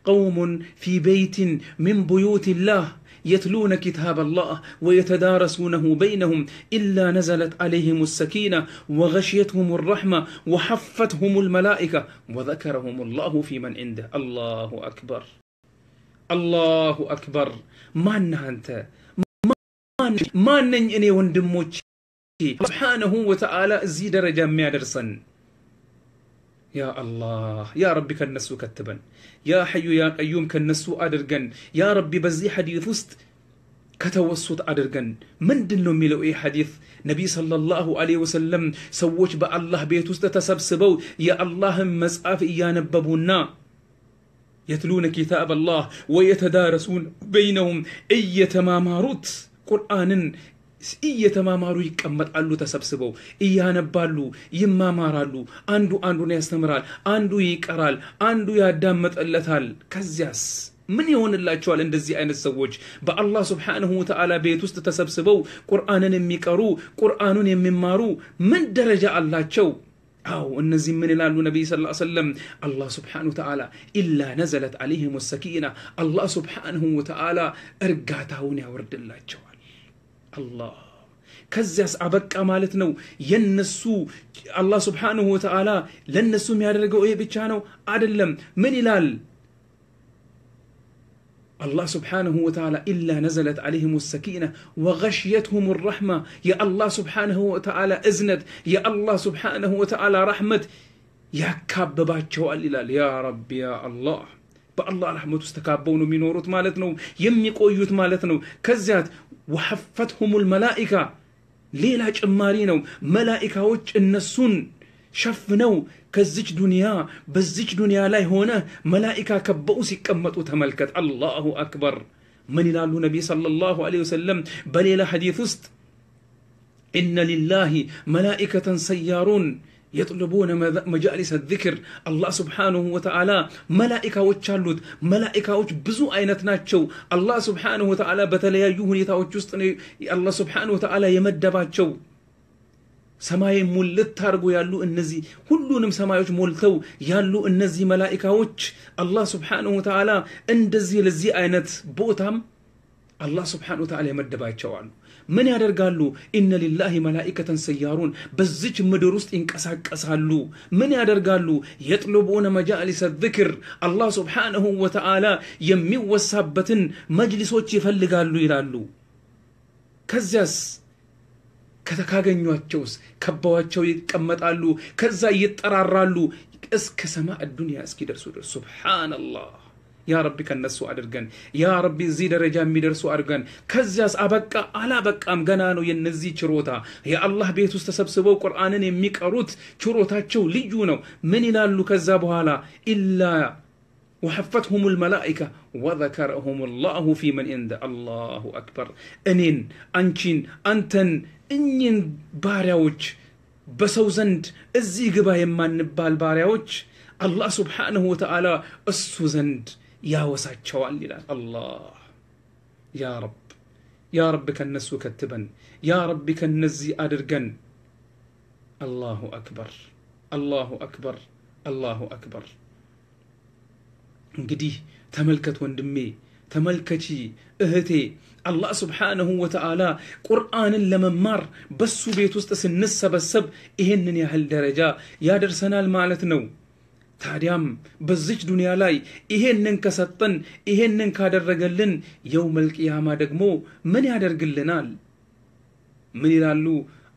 قوم في بيت من بيوت الله يتلون كتاب الله ويتدارسونه بينهم إلا نزلت عليهم السكينة وغشيتهم الرحمة وحفتهم الملائكة وذكرهم الله في من عنده الله أكبر الله أكبر ما أنت ما أنني أني وندموك سبحانه وتعالى زيد درجة ميادرسن يا الله يا ربي كان نسو كتبا يا حي يا قيوم كان نسو أدرقن يا ربي بزي حديث وست كتوسط أدرقن من دنو ميلو أي حديث نبي صلى الله عليه وسلم سووش بأ الله بيت وست تسبسبو يا الله مسعف إيا نببونا የትሉነ ኪታብ አላህ ወየተዳረሱን በይነውም እየተማማሩት ቁርአንን እየተማማሩ ይቀመጣሉ፣ ተሰብስበው እያነባሉ፣ ይማማራሉ። አንዱ አንዱን ያስተምራል፣ አንዱ ይቀራል፣ አንዱ ያዳመጠለታል። ከዚያስ ምን ይሆንላቸዋል? እንደዚህ አይነት ሰዎች በአላህ ስብሓንሁ ወተዓላ ቤት ውስጥ ተሰብስበው ቁርአንን የሚቀሩ ቁርአኑን የሚማሩ ምን ደረጃ አላቸው? أو النزيم من الله النبي صلى الله عليه وسلم الله سبحانه وتعالى إلا نزلت عليهم السكينة الله سبحانه وتعالى أرقاته ورد الله جوال الله كزياس أبك أمالتنو ينسو الله سبحانه وتعالى لنسو ميار إيه بيتشانو من الله الله سبحانه وتعالى إلا نزلت عليهم السكينة وغشيتهم الرحمة يا الله سبحانه وتعالى أزند يا الله سبحانه وتعالى رحمة يا كاببات شوال يا رب يا الله በአላህ رحمة ውስጥ ተካበው ነው የሚኖሩት ማለት ነው የሚቆዩት ማለት وحفتهم الملائكة ወሐፈትሁም جمارينا ملائكة ጭማሪ ነው መላኢካዎች كزج دنيا بزج دنيا لاي هنا ملائكة كبؤس كمت وتملكت الله أكبر من لا النبي صلى الله عليه وسلم بل إلى حديث است إن لله ملائكة سيارون يطلبون مجالس الذكر الله سبحانه وتعالى ملائكة وتشالود ملائكة وتش بزو أينت ناتشو الله سبحانه وتعالى بتلا يهون يتوجستني الله سبحانه وتعالى يمد باتشو ሰማይ ሙልት አድርጎ ያሉ እነዚህ ሁሉንም ሰማዮች ሞልተው ያሉ እነዚህ መላኢካዎች አላህ ስብሓንሁ ተዓላ እንደዚህ ለዚህ አይነት ቦታም አላህ ስብሓን ወተዓላ የመደባቸዋሉ። ምን ያደርጋሉ? ኢነ ሊላሂ መላኢከተን ሰያሩን በዚች ምድር ውስጥ ይንቀሳቀሳሉ። ምን ያደርጋሉ? የጥልቡነ መጃሊሰ ዝክር አላህ ስብሓንሁ ወተዓላ የሚወሳበትን መጅሊሶች ይፈልጋሉ ይላሉ። ከዚያስ ከተካገኟቸውስ ከባዋቸው ይቀመጣሉ። ከዛ ይጠራራሉ እስከ ሰማዕ ዱንያ እስኪደርሱ ድረስ። ሱብሓነላህ ያ ረቢ ከነሱ አድርገን፣ ያ ረቢ እዚህ ደረጃ የሚደርሱ አድርገን። ከዚያስ አበቃ? አላበቃም፣ ገና ነው የነዚህ ችሮታ። የአላህ ቤት ውስጥ ተሰብስበው ቁርአንን የሚቀሩት ችሮታቸው ልዩ ነው። ምን ይላሉ ከዛ በኋላ ኢላ وحفتهم الملائكة وذكرهم الله في من عند الله أكبر أنين أنشين أنتن إنين باريوج بسوزند الزيق قبا يمان نبال باريوج الله سبحانه وتعالى السوزند يا وسع شوال الله يا رب يا رب كان نسو كتبا يا رب كان نزي أدرقن الله أكبر الله أكبر, الله أكبر. እንግዲህ ተመልከት ወንድሜ ተመልከቺ እህቴ አላህ ስብሓንሁ ወተዓላ ቁርአንን ለመማር በሱ ቤት ውስጥ ስንሰበሰብ ይሄንን ያህል ደረጃ ያደርሰናል ማለት ነው። ታዲያም በዚች ዱንያ ላይ ይሄንን ከሰጠን ይሄንን ካደረገልን የው መልቅያማ ደግሞ ምን ያደርግልናል? ምን ይላሉ?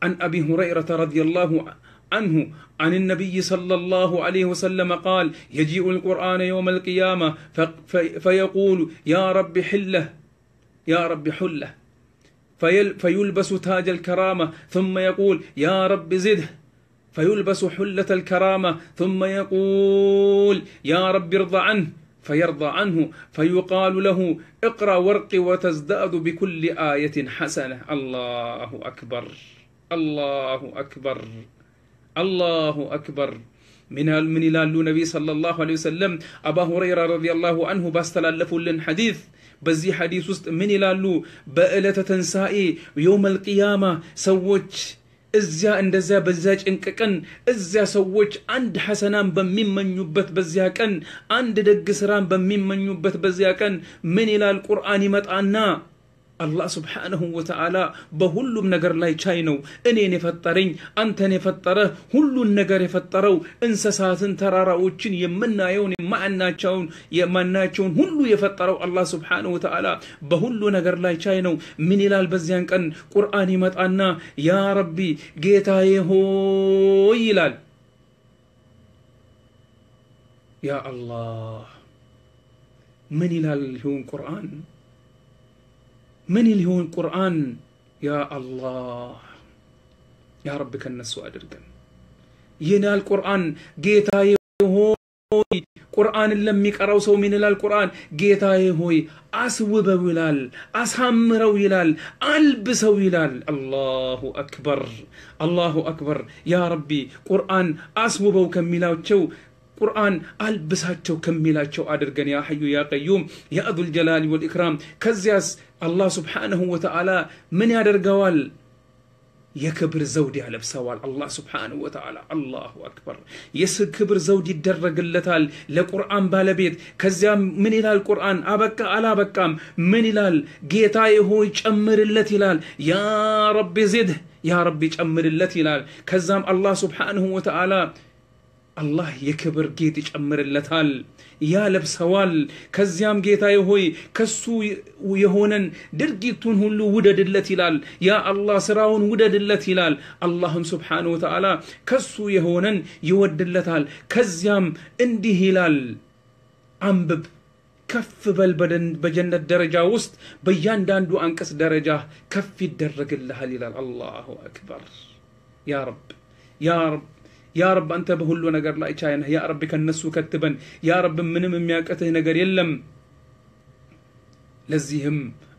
አን አቢ ሁረይረተ ረዲየላሁ عنه عن النبي صلى الله عليه وسلم قال يجيء القرآن يوم القيامة فيقول يا رب حله يا رب حله فيلبس تاج الكرامة ثم يقول يا رب زده فيلبس حلة الكرامة ثم يقول يا رب ارضى عنه فيرضى عنه فيقال له اقرأ ورق وتزداد بكل آية حسنة الله أكبر الله أكبر አላሁ አክበር ምን ይላሉ ነቢይ ሰለላሁ ዐለይሂ ወሰለም? አባ ሁረይራ ረዲየላሁ አንሁ ባስተላለፉልን ሐዲስ በዚህ ሐዲስ ውስጥ ምን ይላሉ? በዕለተ ተንሳኤ የውመል ቂያማ ሰዎች እዚያ እንደዚያ በዚያ ጭንቅ ቀን እዚያ ሰዎች አንድ ሐሰናን በሚመኙበት በዚያ ቀን አንድ ደግ ስራን በሚመኙበት በዚያ ቀን ምን ይላል ቁርአን ይመጣና አላህ ስብሓንሁ ወተዓላ በሁሉም ነገር ላይ ቻይ ነው። እኔን የፈጠረኝ አንተን የፈጠረህ ሁሉን ነገር የፈጠረው እንስሳትን፣ ተራራዎችን፣ የምናየውን የማናቸውን የማናቸውን ሁሉ የፈጠረው አላህ ስብሓንሁ ወተዓላ በሁሉ ነገር ላይ ቻይ ነው። ምን ይላል? በዚያን ቀን ቁርአን ይመጣና ያ ረቢ ጌታዬ ሆይ ይላል። ያ አላህ ምን ይላል ይሁን ቁርአን من اللي هو القرآن يا الله يا رب كان نسوا أدرقن ينا القرآن جيتا يهوي قرآن اللي ميك من إلى القرآن جيتا يهوي أسوب ولال أسهمر ولال ألبس ولال الله أكبر الله أكبر يا ربي قرآن أسوب وكملاو تشو قرآن آل بساتشو كميلاتشو آدر يا حيو يا قيوم يا ذو الجلال والإكرام كزياس الله سبحانه وتعالى من يادر قوال كبر زودي على بسوال الله سبحانه وتعالى الله أكبر يا كبر زودي الدرق اللتال لقرآن بالبيت كزيام من إلال القرآن أبكى على بكام من إلال قيتاي هو يجمر اللتلال يا ربي زده يا ربي يجمر اللتلال كزام الله سبحانه وتعالى አላህ የክብር ጌጥ ይጨምርለታል፣ ያለብሰዋል። ከዚያም ጌታዬ ሆይ ከሱ የሆነን ድርጊቱን ሁሉ ውደድለት ይላል። ያ አላህ ስራውን ውደድለት ይላል። አላህም ስብሓነሁ ወተዓላ ከሱ የሆነን ይወድለታል። ከዚያም እንዲህ ይላል፣ አንብብ ከፍ በል በጀነት ደረጃ ውስጥ በእያንዳንዱ አንቀጽ ደረጃ ከፍ ይደረግልሃል ይላል። አላሁ አክበር ያ ረብ ያ ረብ ያ ረብ አንተ በሁሉ ነገር ላይ ቻይ ነህ። ያ ረብ ከነሱ ከትበን። ያ ረብ ምንም የሚያቀትህ ነገር የለም። ለዚህም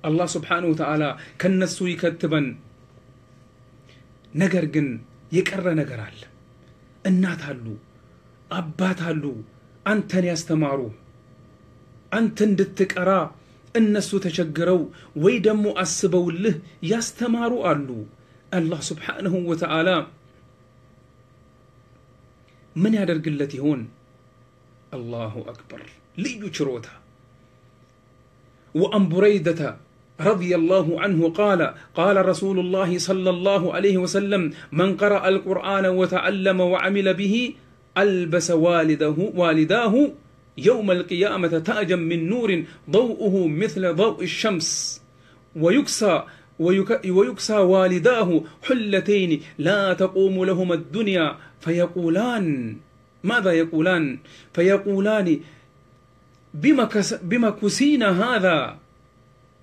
አላህ ስብሓነሁ ወተዓላ ከነሱ ይከትበን። ነገር ግን የቀረ ነገር አለ። እናት አሉ፣ አባት አሉ፣ አንተን ያስተማሩ አንተ እንድትቀራ እነሱ ተቸግረው ወይ ደግሞ አስበውልህ ያስተማሩ አሉ። አላህ ስብሓነሁ ወተዓላ ምን ያደርግለት ይሆን? الله اكبر ልዩ ችሮታ وأن بريدة رضي الله عنه قال قال رسول الله صلى الله عليه وسلم من قرأ القرآن وتعلم وعمل به ألبس والده والداه يوم القيامة تاجا من نور ضوءه مثل ضوء الشمس ويكسى ويكسى والداه حلتين لا تقوم لهما الدنيا فيقولان ماذا يقولان فيقولان بما بما كسينا هذا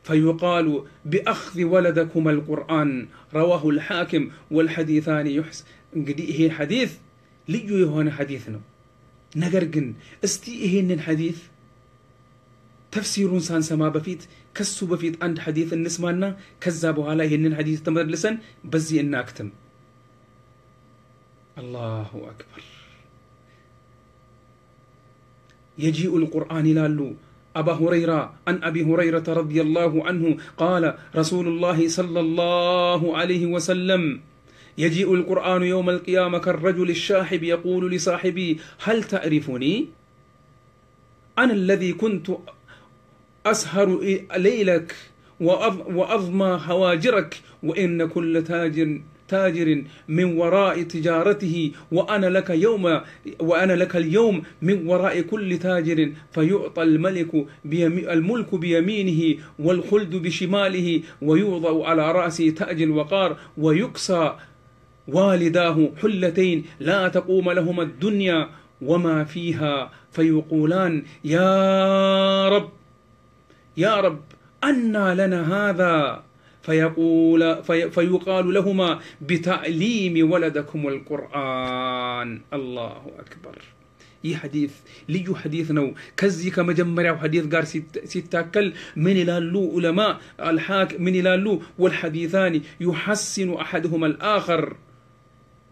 فيقال باخذ ولدكم القران رواه الحاكم والحديثان يحس هي حديث ليو يهون حديثنا نقرقن استي هي إيه الحديث تفسير سان سما بفيت كسو بفيت عند حديث النسمانا كذا بهالا هي الحديث تمرلسن بزي ان اكتم الله أكبر يجيء القرآن لالو أبا هريرة عن أبي هريرة رضي الله عنه قال رسول الله صلى الله عليه وسلم يجيء القرآن يوم القيامة كالرجل الشاحب يقول لصاحبي هل تعرفني؟ أنا الذي كنت أسهر ليلك وأضمى هواجرك وإن كل تاجر تاجر من وراء تجارته وأنا لك يوم وأنا لك اليوم من وراء كل تاجر فيعطى الملك بيمي الملك بيمينه والخلد بشماله ويوضع على رأسه تاج الوقار ويكسى والداه حلتين لا تقوم لهما الدنيا وما فيها فيقولان يا رب يا رب أنى لنا هذا فيقول في فيقال لهما بتعليم ولدكم القران الله اكبر اي حديث لي حديث نو كزي كما جمر حديث ست ستاكل من الى لو علماء الحاك من الى لو والحديثان يحسن احدهما الاخر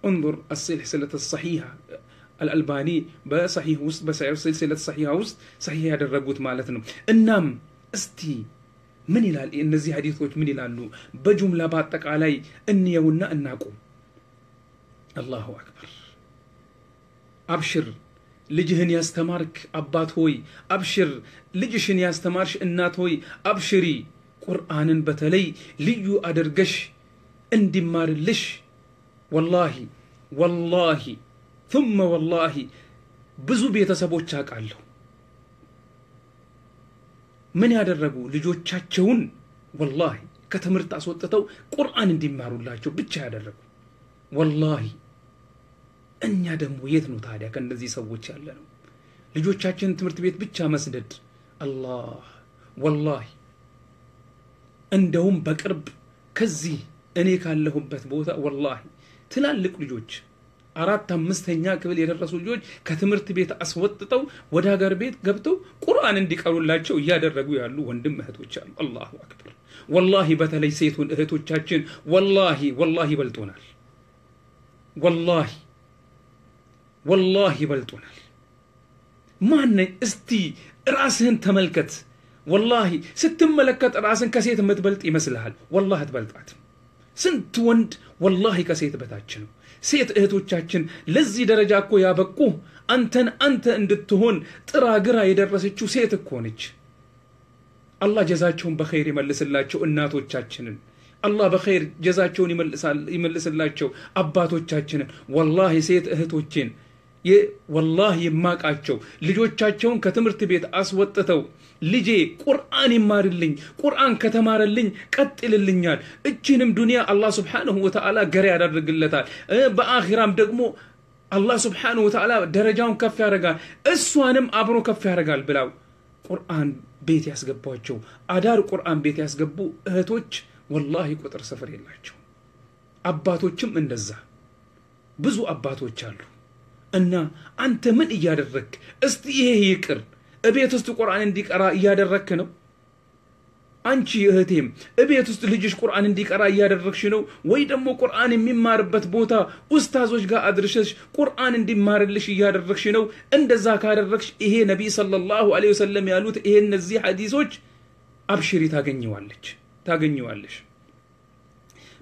انظر السلسلة الصحيحة الألباني بصحيح وسط بصحيح السلسلة الصحيحة وسط صحيح هذا الرقوت مالتنا إنام استي ምን ይላል? እነዚህ ሀዲቶች ምን ይላሉ? በጁምላ በአጠቃላይ እንየውና እናቁም። አላሁ አክበር። አብሽር ልጅህን ያስተማርክ አባት ሆይ አብሽር፣ ልጅሽን ያስተማርሽ እናት ሆይ አብሽሪ። ቁርአንን በተለይ ልዩ አድርገሽ እንዲማርልሽ ወላሂ ወላሂ ቱመ ወላሂ ብዙ ቤተሰቦች አውቃለሁ ምን ያደረጉ ልጆቻቸውን ወላሂ ከትምህርት አስወጥተው ቁርአን እንዲማሩላቸው ብቻ ያደረጉ ወላሂ። እኛ ደግሞ የት ነው ታዲያ ከእነዚህ ሰዎች ያለ ነው? ልጆቻችንን ትምህርት ቤት ብቻ መስደድ አላህ ወላሂ። እንደውም በቅርብ ከዚህ እኔ ካለሁበት ቦታ ወላሂ ትላልቅ ልጆች አራት አምስተኛ ክፍል የደረሱ ልጆች ከትምህርት ቤት አስወጥተው ወደ ሀገር ቤት ገብተው ቁርአን እንዲቀሩላቸው እያደረጉ ያሉ ወንድም እህቶች አሉ። አላሁ አክበር። ወላሂ በተለይ ሴቱን እህቶቻችን ወላሂ ወላሂ ይበልጡናል። ወላሂ ወላሂ ይበልጡናል። ማነ እስቲ ራስህን ተመልከት። ወላሂ ስትመለከት ራስን ከሴት የምትበልጥ ይመስልሃል? ወላሂ አትበልጣትም። ስንት ወንድ ወላሂ ከሴት በታች ነው። ሴት እህቶቻችን ለዚህ ደረጃ እኮ ያበቁ አንተን አንተ እንድትሆን ጥራ ግራ የደረሰችው ሴት እኮ ነች። አላህ ጀዛቸውን በኸይር ይመልስላቸው እናቶቻችንን። አላህ በኸይር ጀዛቸውን ይመልስላቸው አባቶቻችንን። ወላሂ ሴት እህቶቼን ወላህ የማቃቸው ልጆቻቸውን ከትምህርት ቤት አስወጥተው ልጄ ቁርአን ይማርልኝ፣ ቁርአን ከተማረልኝ ቀጥ ይልልኛል፣ እችንም ዱንያ አላህ ስብሓንሁ ወተዓላ ገር ያደርግለታል፣ በአኺራም ደግሞ አላህ ስብሓንሁ ወተዓላ ደረጃውን ከፍ ያደርጋል፣ እሷንም አብሮ ከፍ ያደርጋል ብላው ቁርአን ቤት ያስገቧቸው አዳር ቁርአን ቤት ያስገቡ እህቶች ወላሂ ቁጥር ስፍር የላቸው። አባቶችም እንደዛ ብዙ አባቶች አሉ። እና አንተ ምን እያደረግክ እስቲ ይሄ ይቅር እቤት ውስጥ ቁርአን እንዲቀራ እያደረግክ ነው አንቺ እህቴም እቤት ውስጥ ልጅሽ ቁርአን እንዲቀራ እያደረግሽ ነው ወይ ደግሞ ቁርአን የሚማርበት ቦታ ኡስታዞች ጋር አድርሸሽ ቁርአን እንዲማርልሽ እያደረግሽ ነው እንደዛ ካደረግሽ ይሄ ነቢይ ሰለላሁ ዐለይሂ ወሰለም ያሉት ይሄ እነዚህ ሐዲሶች አብሽሪ ታገኘዋለች ታገኘዋለሽ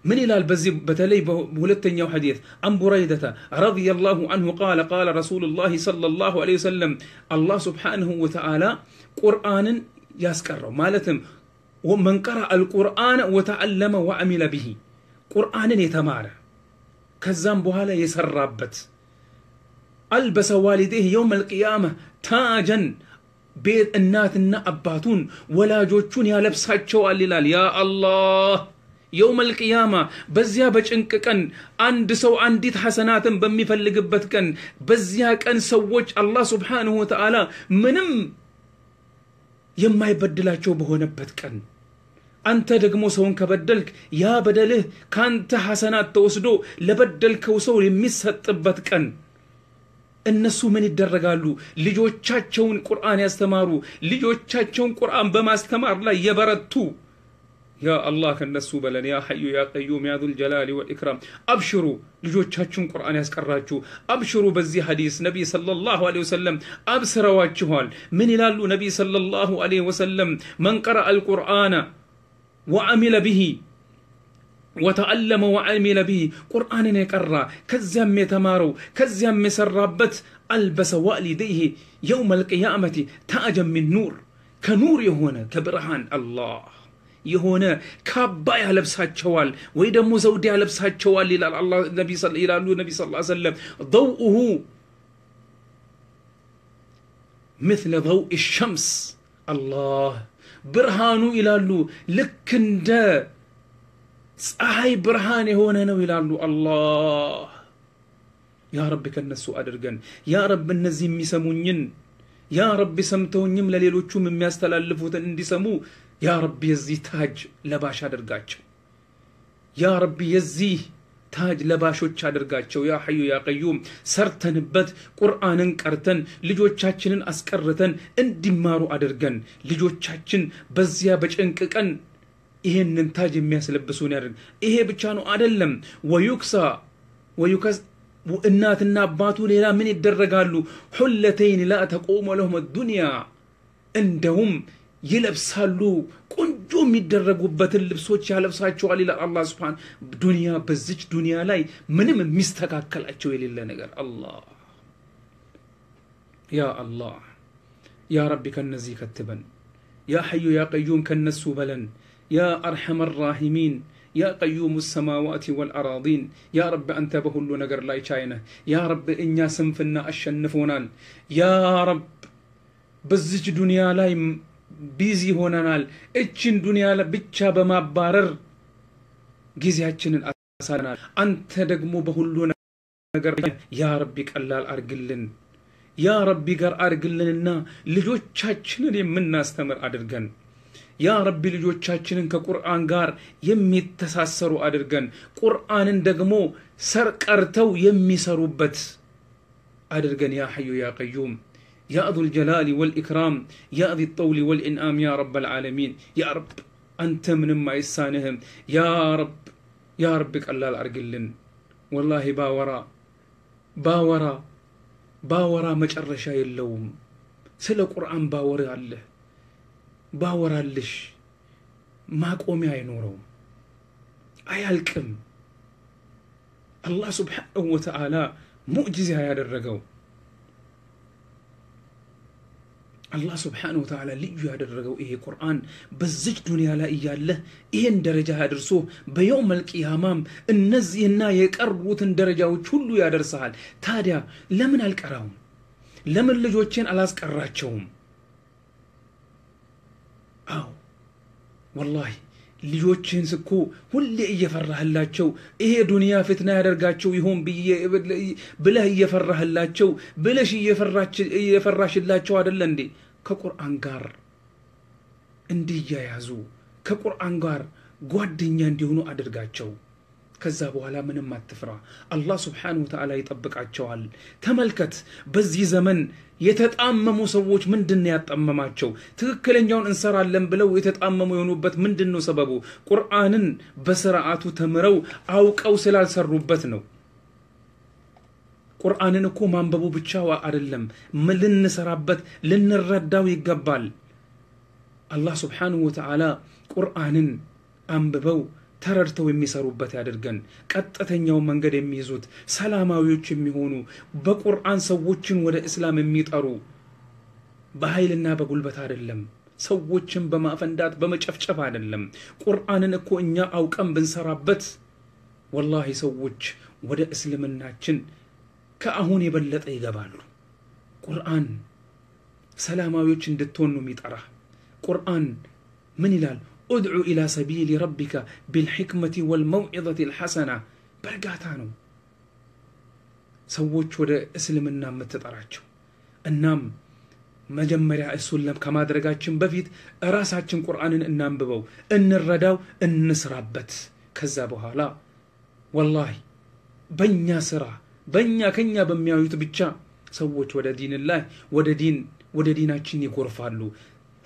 من إلى البزي بتلي بولتني حديث عن بريدة رضي الله عنه قال قال رسول الله صلى الله عليه وسلم الله سبحانه وتعالى قرآن يسكر مالتم ومن قرأ القرآن وتعلم وعمل به قرآن يتمار كزام بهالا يسرابت ألبس والديه يوم القيامة تاجا بيت الناتنا أباتون ولا جوتشون يا لبسات شوال يا الله የውመል ቅያማ በዚያ በጭንቅ ቀን አንድ ሰው አንዲት ሐሰናትን በሚፈልግበት ቀን በዚያ ቀን ሰዎች አላህ ስብሓንሁ ወተዓላ ምንም የማይበድላቸው በሆነበት ቀን አንተ ደግሞ ሰውን ከበደልክ ያ በደልህ ከአንተ ሐሰናት ተወስዶ ለበደልከው ሰው የሚሰጥበት ቀን እነሱ ምን ይደረጋሉ? ልጆቻቸውን ቁርአን ያስተማሩ ልጆቻቸውን ቁርአን በማስተማር ላይ የበረቱ يا الله كن نسو بلن يا حي يا قيوم يا ذو الجلال والإكرام أبشروا لجو تشاتشون قرآن يسكراتشو أبشروا بزي حديث نبي صلى الله عليه وسلم أبسرواتشوال من إلالو نبي صلى الله عليه وسلم من قرأ القرآن وعمل به وتعلم وعمل به قرآن يكرر كزيام يتمارو كزيام يسرابت ألبس والديه يوم القيامة تاجا من نور كنور يهونا كبرهان الله የሆነ ካባ ያለብሳቸዋል ወይ ደግሞ ዘውድ ያለብሳቸዋል ይላሉ ነቢ ስ ሰለም ضውኡሁ ምትለ ضውእ ሸምስ አላህ ብርሃኑ ይላሉ ልክ እንደ ፀሐይ ብርሃን የሆነ ነው ይላሉ አላህ ያ ረብ ከነሱ አድርገን ያ ረብ እነዚህ የሚሰሙኝን ያ ረብ ሰምተውኝም ለሌሎቹም የሚያስተላልፉትን እንዲሰሙ ያ ረቢ የዚህ ታጅ ለባሽ አድርጋቸው። ያ ረቢ የዚህ ታጅ ለባሾች አድርጋቸው። ያ ሐዩ ያ ቀዩም ሰርተንበት ቁርአንን ቀርተን ልጆቻችንን አስቀርተን እንዲማሩ አድርገን ልጆቻችን በዚያ በጭንቅ ቀን ይሄንን ታጅ የሚያስለብሱን ያደርግ። ይሄ ብቻ ነው አይደለም። ወዩክሳ ወዩከስ እናትና አባቱ ሌላ ምን ይደረጋሉ? ሁለተይን ላ ተቆመ ለሁም ዱንያ እንደውም يلبسالو كونجو ميدرغو باتل لبسوشي على ساحو على الله سبحانه دنيا بزج دنيا لاي منم مستكا كالاتشو الى لنجر الله يا الله يا ربي كنزي كتبن يا حي يا قيوم كنسو بلن يا ارحم الراحمين يا قيوم السماوات والأراضين يا رب أنت بهل نقر لاي شاينة يا رب إنيا سنفنا أشنفونا يا رب بزج دنيا لاي ቢዚ ሆነናል። እችን ዱንያ ብቻ በማባረር ጊዜያችንን አሳናል። አንተ ደግሞ በሁሉ ነገር ያ ረቢ ቀላል አርግልን፣ ያ ረቢ ጋር አርግልንና ልጆቻችንን የምናስተምር አድርገን ያ ረቢ ልጆቻችንን ከቁርአን ጋር የሚተሳሰሩ አድርገን ቁርአንን ደግሞ ሰር ቀርተው የሚሰሩበት አድርገን ያ ሐዩ ያ ቀዩም يا ذو الجلال والإكرام يا ذي الطول والإنعام يا رب العالمين يا رب أنت من ما يسانهم يا رب يا ربك الله العرقلن والله باورا باورا باورا مجرشا يلوم سلا قرآن باوري الله باورا لش ما قومي هاي نورهم الله سبحانه وتعالى ወተዓላ يا ያደረገው አላህ ስብሓን ወተዓላ ልዩ ያደረገው ይሄ ቁርአን በዚች ዱንያ ላይ እያለ ይህን ደረጃ ያደርሶ በየውም አልቅያማም እነዚህና የቀሩትን ደረጃዎች ሁሉ ያደርሰሃል። ታዲያ ለምን አልቀራውም? ለምን ልጆቼን አላስቀራቸውም? አዎ ወላሂ ልጆችህን ስኮ ሁሌ እየፈራህላቸው ይሄ ዱንያ ፍትና ያደርጋቸው ይሆን ብለህ እየፈራህላቸው ብለሽ እየፈራሽላቸው አደለ እንዴ? ከቁርአን ጋር እንዲያያዙ ከቁርአን ጋር ጓደኛ እንዲሆኑ አድርጋቸው። ከዛ በኋላ ምንም አትፍራ። አላህ ስብሓነሁ ወተዓላ ይጠብቃቸዋል። ተመልከት፣ በዚህ ዘመን የተጣመሙ ሰዎች ምንድን ነው ያጣመማቸው? ትክክለኛውን እንሰራለን ብለው የተጣመሙ የሆኑበት ምንድን ነው ሰበቡ? ቁርአንን በስርዓቱ ተምረው አውቀው ስላልሰሩበት ነው። ቁርአንን እኮ ማንበቡ ብቻ አይደለም፣ ልንሰራበት ልንረዳው ይገባል። አላህ ስብሓንሁ ወተዓላ ቁርአንን አንብበው ተረድተው የሚሰሩበት ያድርገን። ቀጥተኛው መንገድ የሚይዙት ሰላማዊዎች የሚሆኑ በቁርአን ሰዎችን ወደ እስላም የሚጠሩ በኃይልና በጉልበት አይደለም፣ ሰዎችን በማፈንዳት በመጨፍጨፍ አይደለም። ቁርአንን እኮ እኛ አውቀን ብንሰራበት ወላሂ ሰዎች ወደ እስልምናችን ከአሁን የበለጠ ይገባሉ። ቁርአን ሰላማዊዎች እንድትሆን ነው የሚጠራ። ቁርአን ምን ይላል? ኡድዑ ኢላ ሰቢሊ ረቢካ ቢልሕክመቲ ወልመውዒዘቲ ልሐሰና። በእርጋታ ነው ሰዎች ወደ እስልምና የምትጠራቸው። እናም መጀመሪያ እሱን ከማድረጋችን በፊት ራሳችን ቁርአንን እናንብበው፣ እንረዳው፣ እንስራበት። ከዛ በኋላ ወላሂ በእኛ ስራ በእኛ ከኛ በሚያዩት ብቻ ሰዎች ወደ ዲን ላይ ወደ ዲን ወደ ዲናችን ይጎርፋሉ።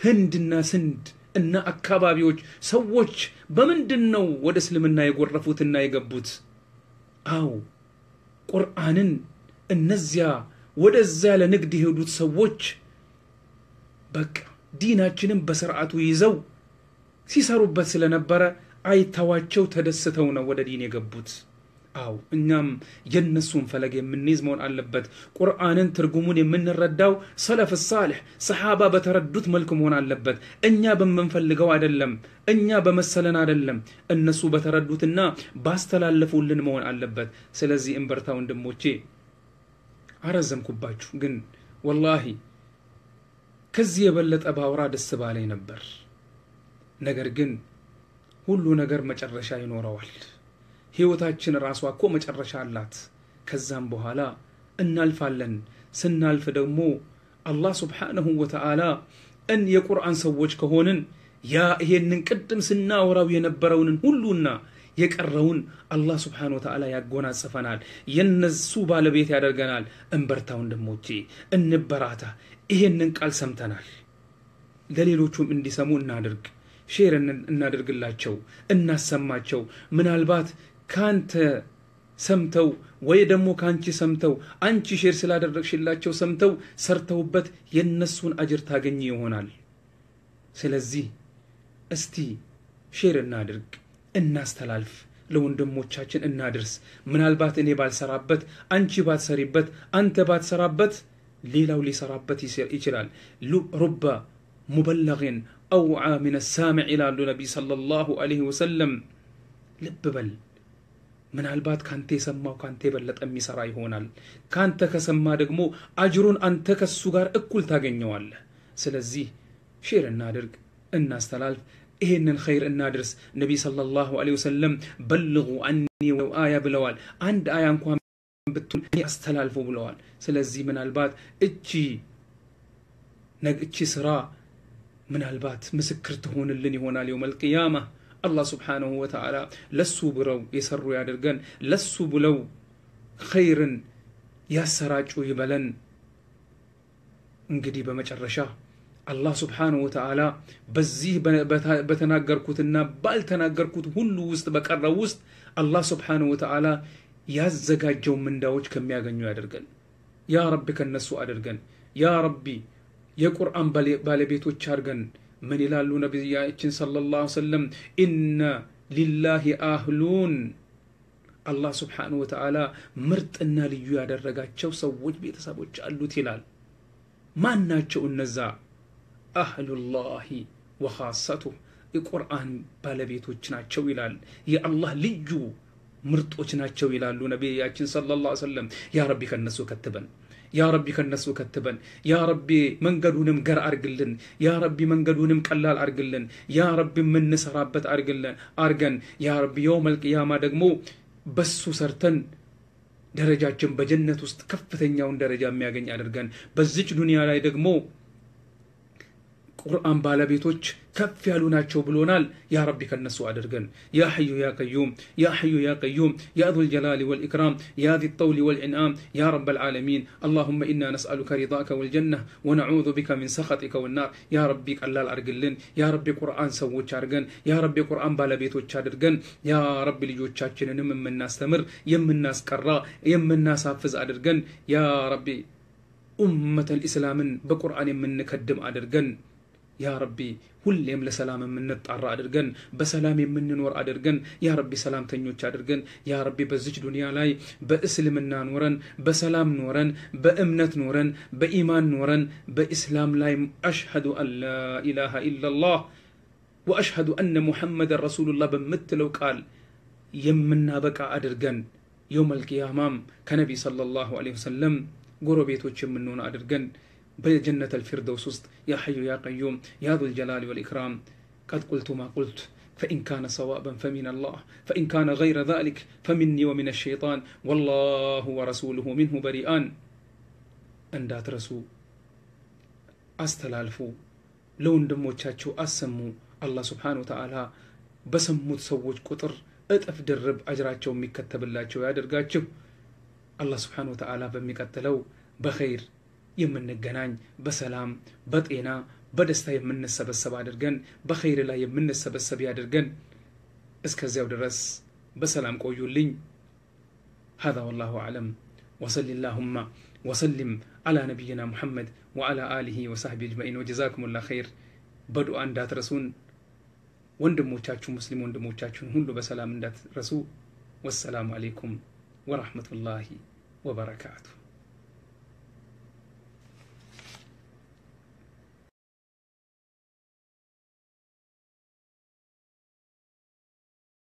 ህንድና ስንድ እና አካባቢዎች ሰዎች በምንድን ነው ወደ እስልምና የጎረፉትና የገቡት? አው ቁርአንን እነዚያ ወደዚያ ለንግድ የሄዱት ሰዎች በቃ ዲናችንን በስርዓቱ ይዘው ሲሰሩበት ስለነበረ አይተዋቸው ተደስተው ነው ወደ ዲን የገቡት። አው እኛም የነሱን ፈለግ የምንይዝ መሆን አለበት። ቁርአንን ትርጉሙን የምንረዳው ሰለፍ ሳልሕ ሰሓባ በተረዱት መልክ መሆን አለበት። እኛ በምንፈልገው አይደለም፣ እኛ በመሰለን አይደለም፣ እነሱ በተረዱትና ባስተላለፉልን መሆን አለበት። ስለዚህ እምበርታ ወንድሞቼ፣ አረዘምኩባችሁ፣ ግን ወላሂ ከዚህ የበለጠ ባውራ ደስ ባላይ ነበር። ነገር ግን ሁሉ ነገር መጨረሻ ይኖረዋል። ሕይወታችን ራሷ እኮ መጨረሻ አላት። ከዛም በኋላ እናልፋለን። ስናልፍ ደግሞ አላህ ስብሓነሁ ወተዓላ እን የቁርአን ሰዎች ከሆንን ያ ይሄንን ቅድም ስናወራው የነበረውንን ሁሉና የቀረውን አላህ ስብሓን ወተዓላ ያጎናጽፈናል። የነሱ ባለቤት ያደርገናል። እንበርታ ወንድሞቼ፣ እንበራታ። ይሄንን ቃል ሰምተናል፣ ለሌሎቹም እንዲሰሙ እናድርግ። ሼር እናድርግላቸው፣ እናሰማቸው። ምናልባት ካንተ ሰምተው ወይ ደግሞ ከአንቺ ሰምተው አንቺ ሼር ስላደረግሽላቸው ሰምተው ሰርተውበት የነሱን አጅር ታገኝ ይሆናል። ስለዚህ እስቲ ሼር እናድርግ፣ እናስተላልፍ፣ ለወንድሞቻችን እናድርስ። ምናልባት እኔ ባልሰራበት፣ አንቺ ባትሰሪበት፣ አንተ ባትሰራበት ሌላው ሊሰራበት ይችላል። ሩባ ሙበለግን አውዓ ምን ሳሚዕ ይላሉ ነቢይ ሰለላሁ ዐለይሂ ወሰለም። ልብ በል ምናልባት ካንተ የሰማው ካንተ የበለጠ የሚሰራ ይሆናል። ካንተ ከሰማ ደግሞ አጅሩን አንተ ከሱ ጋር እኩል ታገኘዋለህ። ስለዚህ ሼር እናድርግ፣ እናስተላልፍ፣ ይሄንን ኸይር እናድርስ። ነቢይ ሰለላሁ ዐለይሂ ወሰለም በልጉ አኒ ወለው አያ ብለዋል። አንድ አያ እንኳ ብትሆን አስተላልፉ ብለዋል። ስለዚህ ምናልባት እቺ እቺ ስራ ምናልባት ምስክር ትሆንልን ይሆናል የውመል ቂያማ አላህ ስብሓንሁ ወተዓላ ለሱ ብለው የሰሩ ያድርገን። ለሱ ብለው ኸይርን ያሰራጩ ይበለን። እንግዲህ በመጨረሻ አላህ ስብሓንሁ ወተዓላ በዚህ በተናገርኩትና ባልተናገርኩት ሁሉ ውስጥ በቀረው ውስጥ አላህ ስብሓንሁ ወተዓላ ያዘጋጀው ምንዳዎች ከሚያገኙ ያደርገን። ያ ረቢ ከነሱ አድርገን። ያ ረቢ የቁርአን ባለቤቶች አድርገን። ምን ይላሉ ነቢያችን ሰለላሁ ዐለይሂ ወሰለም ኢነ ሊላሂ አህሉን አላህ ስብሓን ወተዓላ ምርጥና ልዩ ያደረጋቸው ሰዎች ቤተሰቦች አሉት ይላል ማን ናቸው እነዛ አህሉላሂ ወኻሰቱ የቁርአን ባለቤቶች ናቸው ይላል የአላህ ልዩ ምርጦች ናቸው ይላሉ ነቢያችን ሰለላሁ ዐለይሂ ወሰለም ያ ረቢ ከነሱ ከትበን ያ ረቢ ከነሱ ከትበን፣ ያ ረቢ መንገዱንም ገር አርግልን፣ ያ ረቢ መንገዱንም ቀላል አርግልን፣ ያ ረቢ የምንሰራበት አርግልን አርገን፣ ያ ረቢ የውመል ቂያማ ደግሞ በሱ ሰርተን ደረጃችን በጀነት ውስጥ ከፍተኛውን ደረጃ የሚያገኝ አድርገን በዚች ዱንያ ላይ ደግሞ قرآن بالبيتوش كف يالونا تشوبلونال يا ربي كنسو أدرغن يا حي يا قيوم يا حي يا قيوم يا ذو الجلال والإكرام يا ذي الطول والإنعام يا رب العالمين اللهم إنا نسألك رضاك والجنة ونعوذ بك من سخطك والنار يا ربي كلال أرقلن يا ربي قرآن سو تشارغن يا ربي قرآن بالا بيتو تشارغن يا ربي لجو تشارغن يم من الناس تمر يم من الناس كرا يم من الناس حفظ أدرغن يا ربي أمة الإسلام بقرآن من نكدم أدرغن ያ ረቢ ሁሌም ለሰላም የምንጣራ አድርገን በሰላም የምንኖር አድርገን ያ ረቢ ሰላምተኞች አድርገን ያ ረቢ በዚች ዱንያ ላይ በእስልምና ኖረን በሰላም ኖረን በእምነት ኖረን በኢማን ኖረን በኢስላም ላይ አሽሀዱ አን ላ ኢላሃ ኢላላህ ወአሽሀዱ አነ ሙሐመደን ረሱሉላህ በምትለው ቃል የምናበቃ አድርገን የውመል ቂያማም ከነቢ ሰለላሁ ዐለይሂ ወሰለም ጎረቤቶች የምንሆን አድርገን بل جنة الفردوس يا حي يا قيوم يا ذو الجلال والإكرام قد قلت ما قلت فإن كان صوابا فمن الله فإن كان غير ذلك فمني ومن الشيطان والله ورسوله منه بريئان أن ترسو أستلالفو لو ندمو تشاتشو أسمو الله سبحانه وتعالى بسمو تسوج كتر أتف درب أجراتشو ميكتب الله يا درقاتشو الله سبحانه وتعالى بميكتلو بخير የምንገናኝ በሰላም በጤና በደስታ የምንሰበሰብ አድርገን በኸይር ላይ የምንሰበሰብ ያድርገን። እስከዚያው ድረስ በሰላም ቆዩልኝ። ሀዛ ወላሁ አለም ወሰሊ ላሁማ ወሰልም አላ ነቢይና ሙሐመድ ወአላ አሊሂ ወሳህቢ አጅመኢን ወጀዛኩሙላ ኸይር። በዱዓ እንዳትረሱን ወንድሞቻችሁ ሙስሊም ወንድሞቻችሁን ሁሉ በሰላም እንዳትረሱ። ወሰላሙ አሌይኩም ወራህመቱላሂ ወበረካቱ።